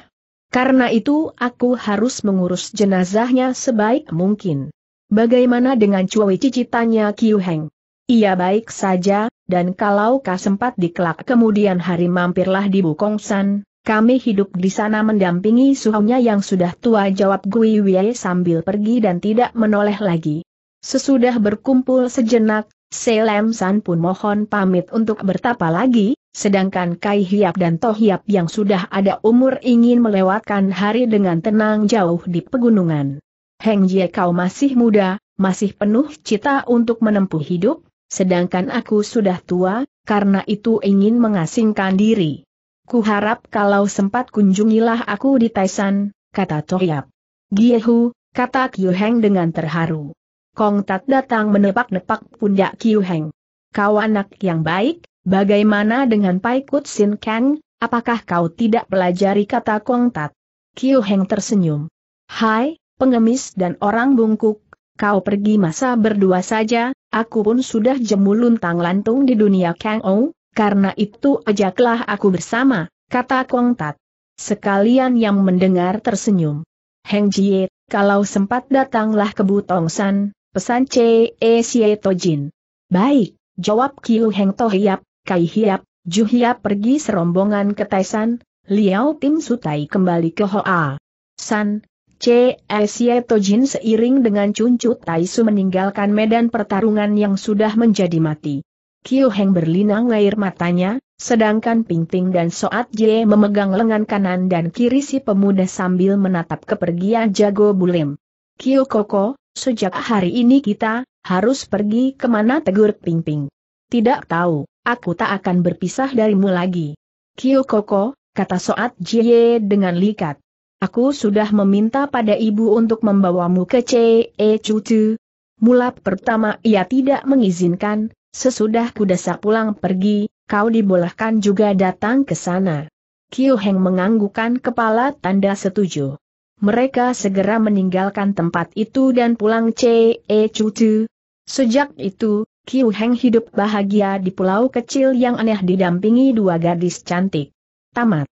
Karena itu aku harus mengurus jenazahnya sebaik mungkin. Bagaimana dengan cuawi cicitannya Kyu Heng? Ia baik saja, dan kalau kau sempat dikelak kemudian hari mampirlah di Bukongsan, kami hidup di sana mendampingi suhunya yang sudah tua jawab Gui Wei sambil pergi dan tidak menoleh lagi. Sesudah berkumpul sejenak, Selem San pun mohon pamit untuk bertapa lagi, sedangkan Kai Hiap dan Toh Hiap yang sudah ada umur ingin melewatkan hari dengan tenang jauh di pegunungan. Heng Jie kau masih muda, masih penuh cita untuk menempuh hidup, sedangkan aku sudah tua, karena itu ingin mengasingkan diri. Kuharap kalau sempat kunjungilah aku di Taisan, kata Toyap. Giehu, kata Heng dengan terharu. Kong Tat datang menepak-nepak pundak Heng. Kau anak yang baik, bagaimana dengan Pai Kut Sin Kang, apakah kau tidak pelajari kata Kong Tat? Heng tersenyum. Hai, pengemis dan orang bungkuk, kau pergi masa berdua saja, Aku pun sudah jemu luntang lantung di dunia Kang Ou, karena itu ajaklah aku bersama, kata Kong Tat. Sekalian yang mendengar tersenyum. Heng Jie, kalau sempat datanglah ke Butongsan, pesan C. E. Tojin. Baik, jawab Kiu Heng Tohiap, Kai Hiap, Ju Hiap pergi serombongan ke Taisan, Liao Tim Sutai kembali ke Hoa. San, CSY e, Tojin seiring dengan Cuncu Taisu meninggalkan medan pertarungan yang sudah menjadi mati. Kiu Heng berlinang air matanya, sedangkan Pingping dan Soat Jie memegang lengan kanan dan kiri si pemuda sambil menatap kepergian jago bulim. Kiu Koko, sejak hari ini kita, harus pergi ke mana tegur Pingping. Tidak tahu, aku tak akan berpisah darimu lagi. Kiu Koko, kata Soat Jie dengan likat. Aku sudah meminta pada ibu untuk membawamu ke C.E. Cucu. Mula pertama ia tidak mengizinkan, sesudah kudesa pulang pergi, kau dibolehkan juga datang ke sana. Kiu Heng menganggukan kepala tanda setuju. Mereka segera meninggalkan tempat itu dan pulang C.E. Cucu. Sejak itu, Kiu Heng hidup bahagia di pulau kecil yang aneh didampingi dua gadis cantik. Tamat.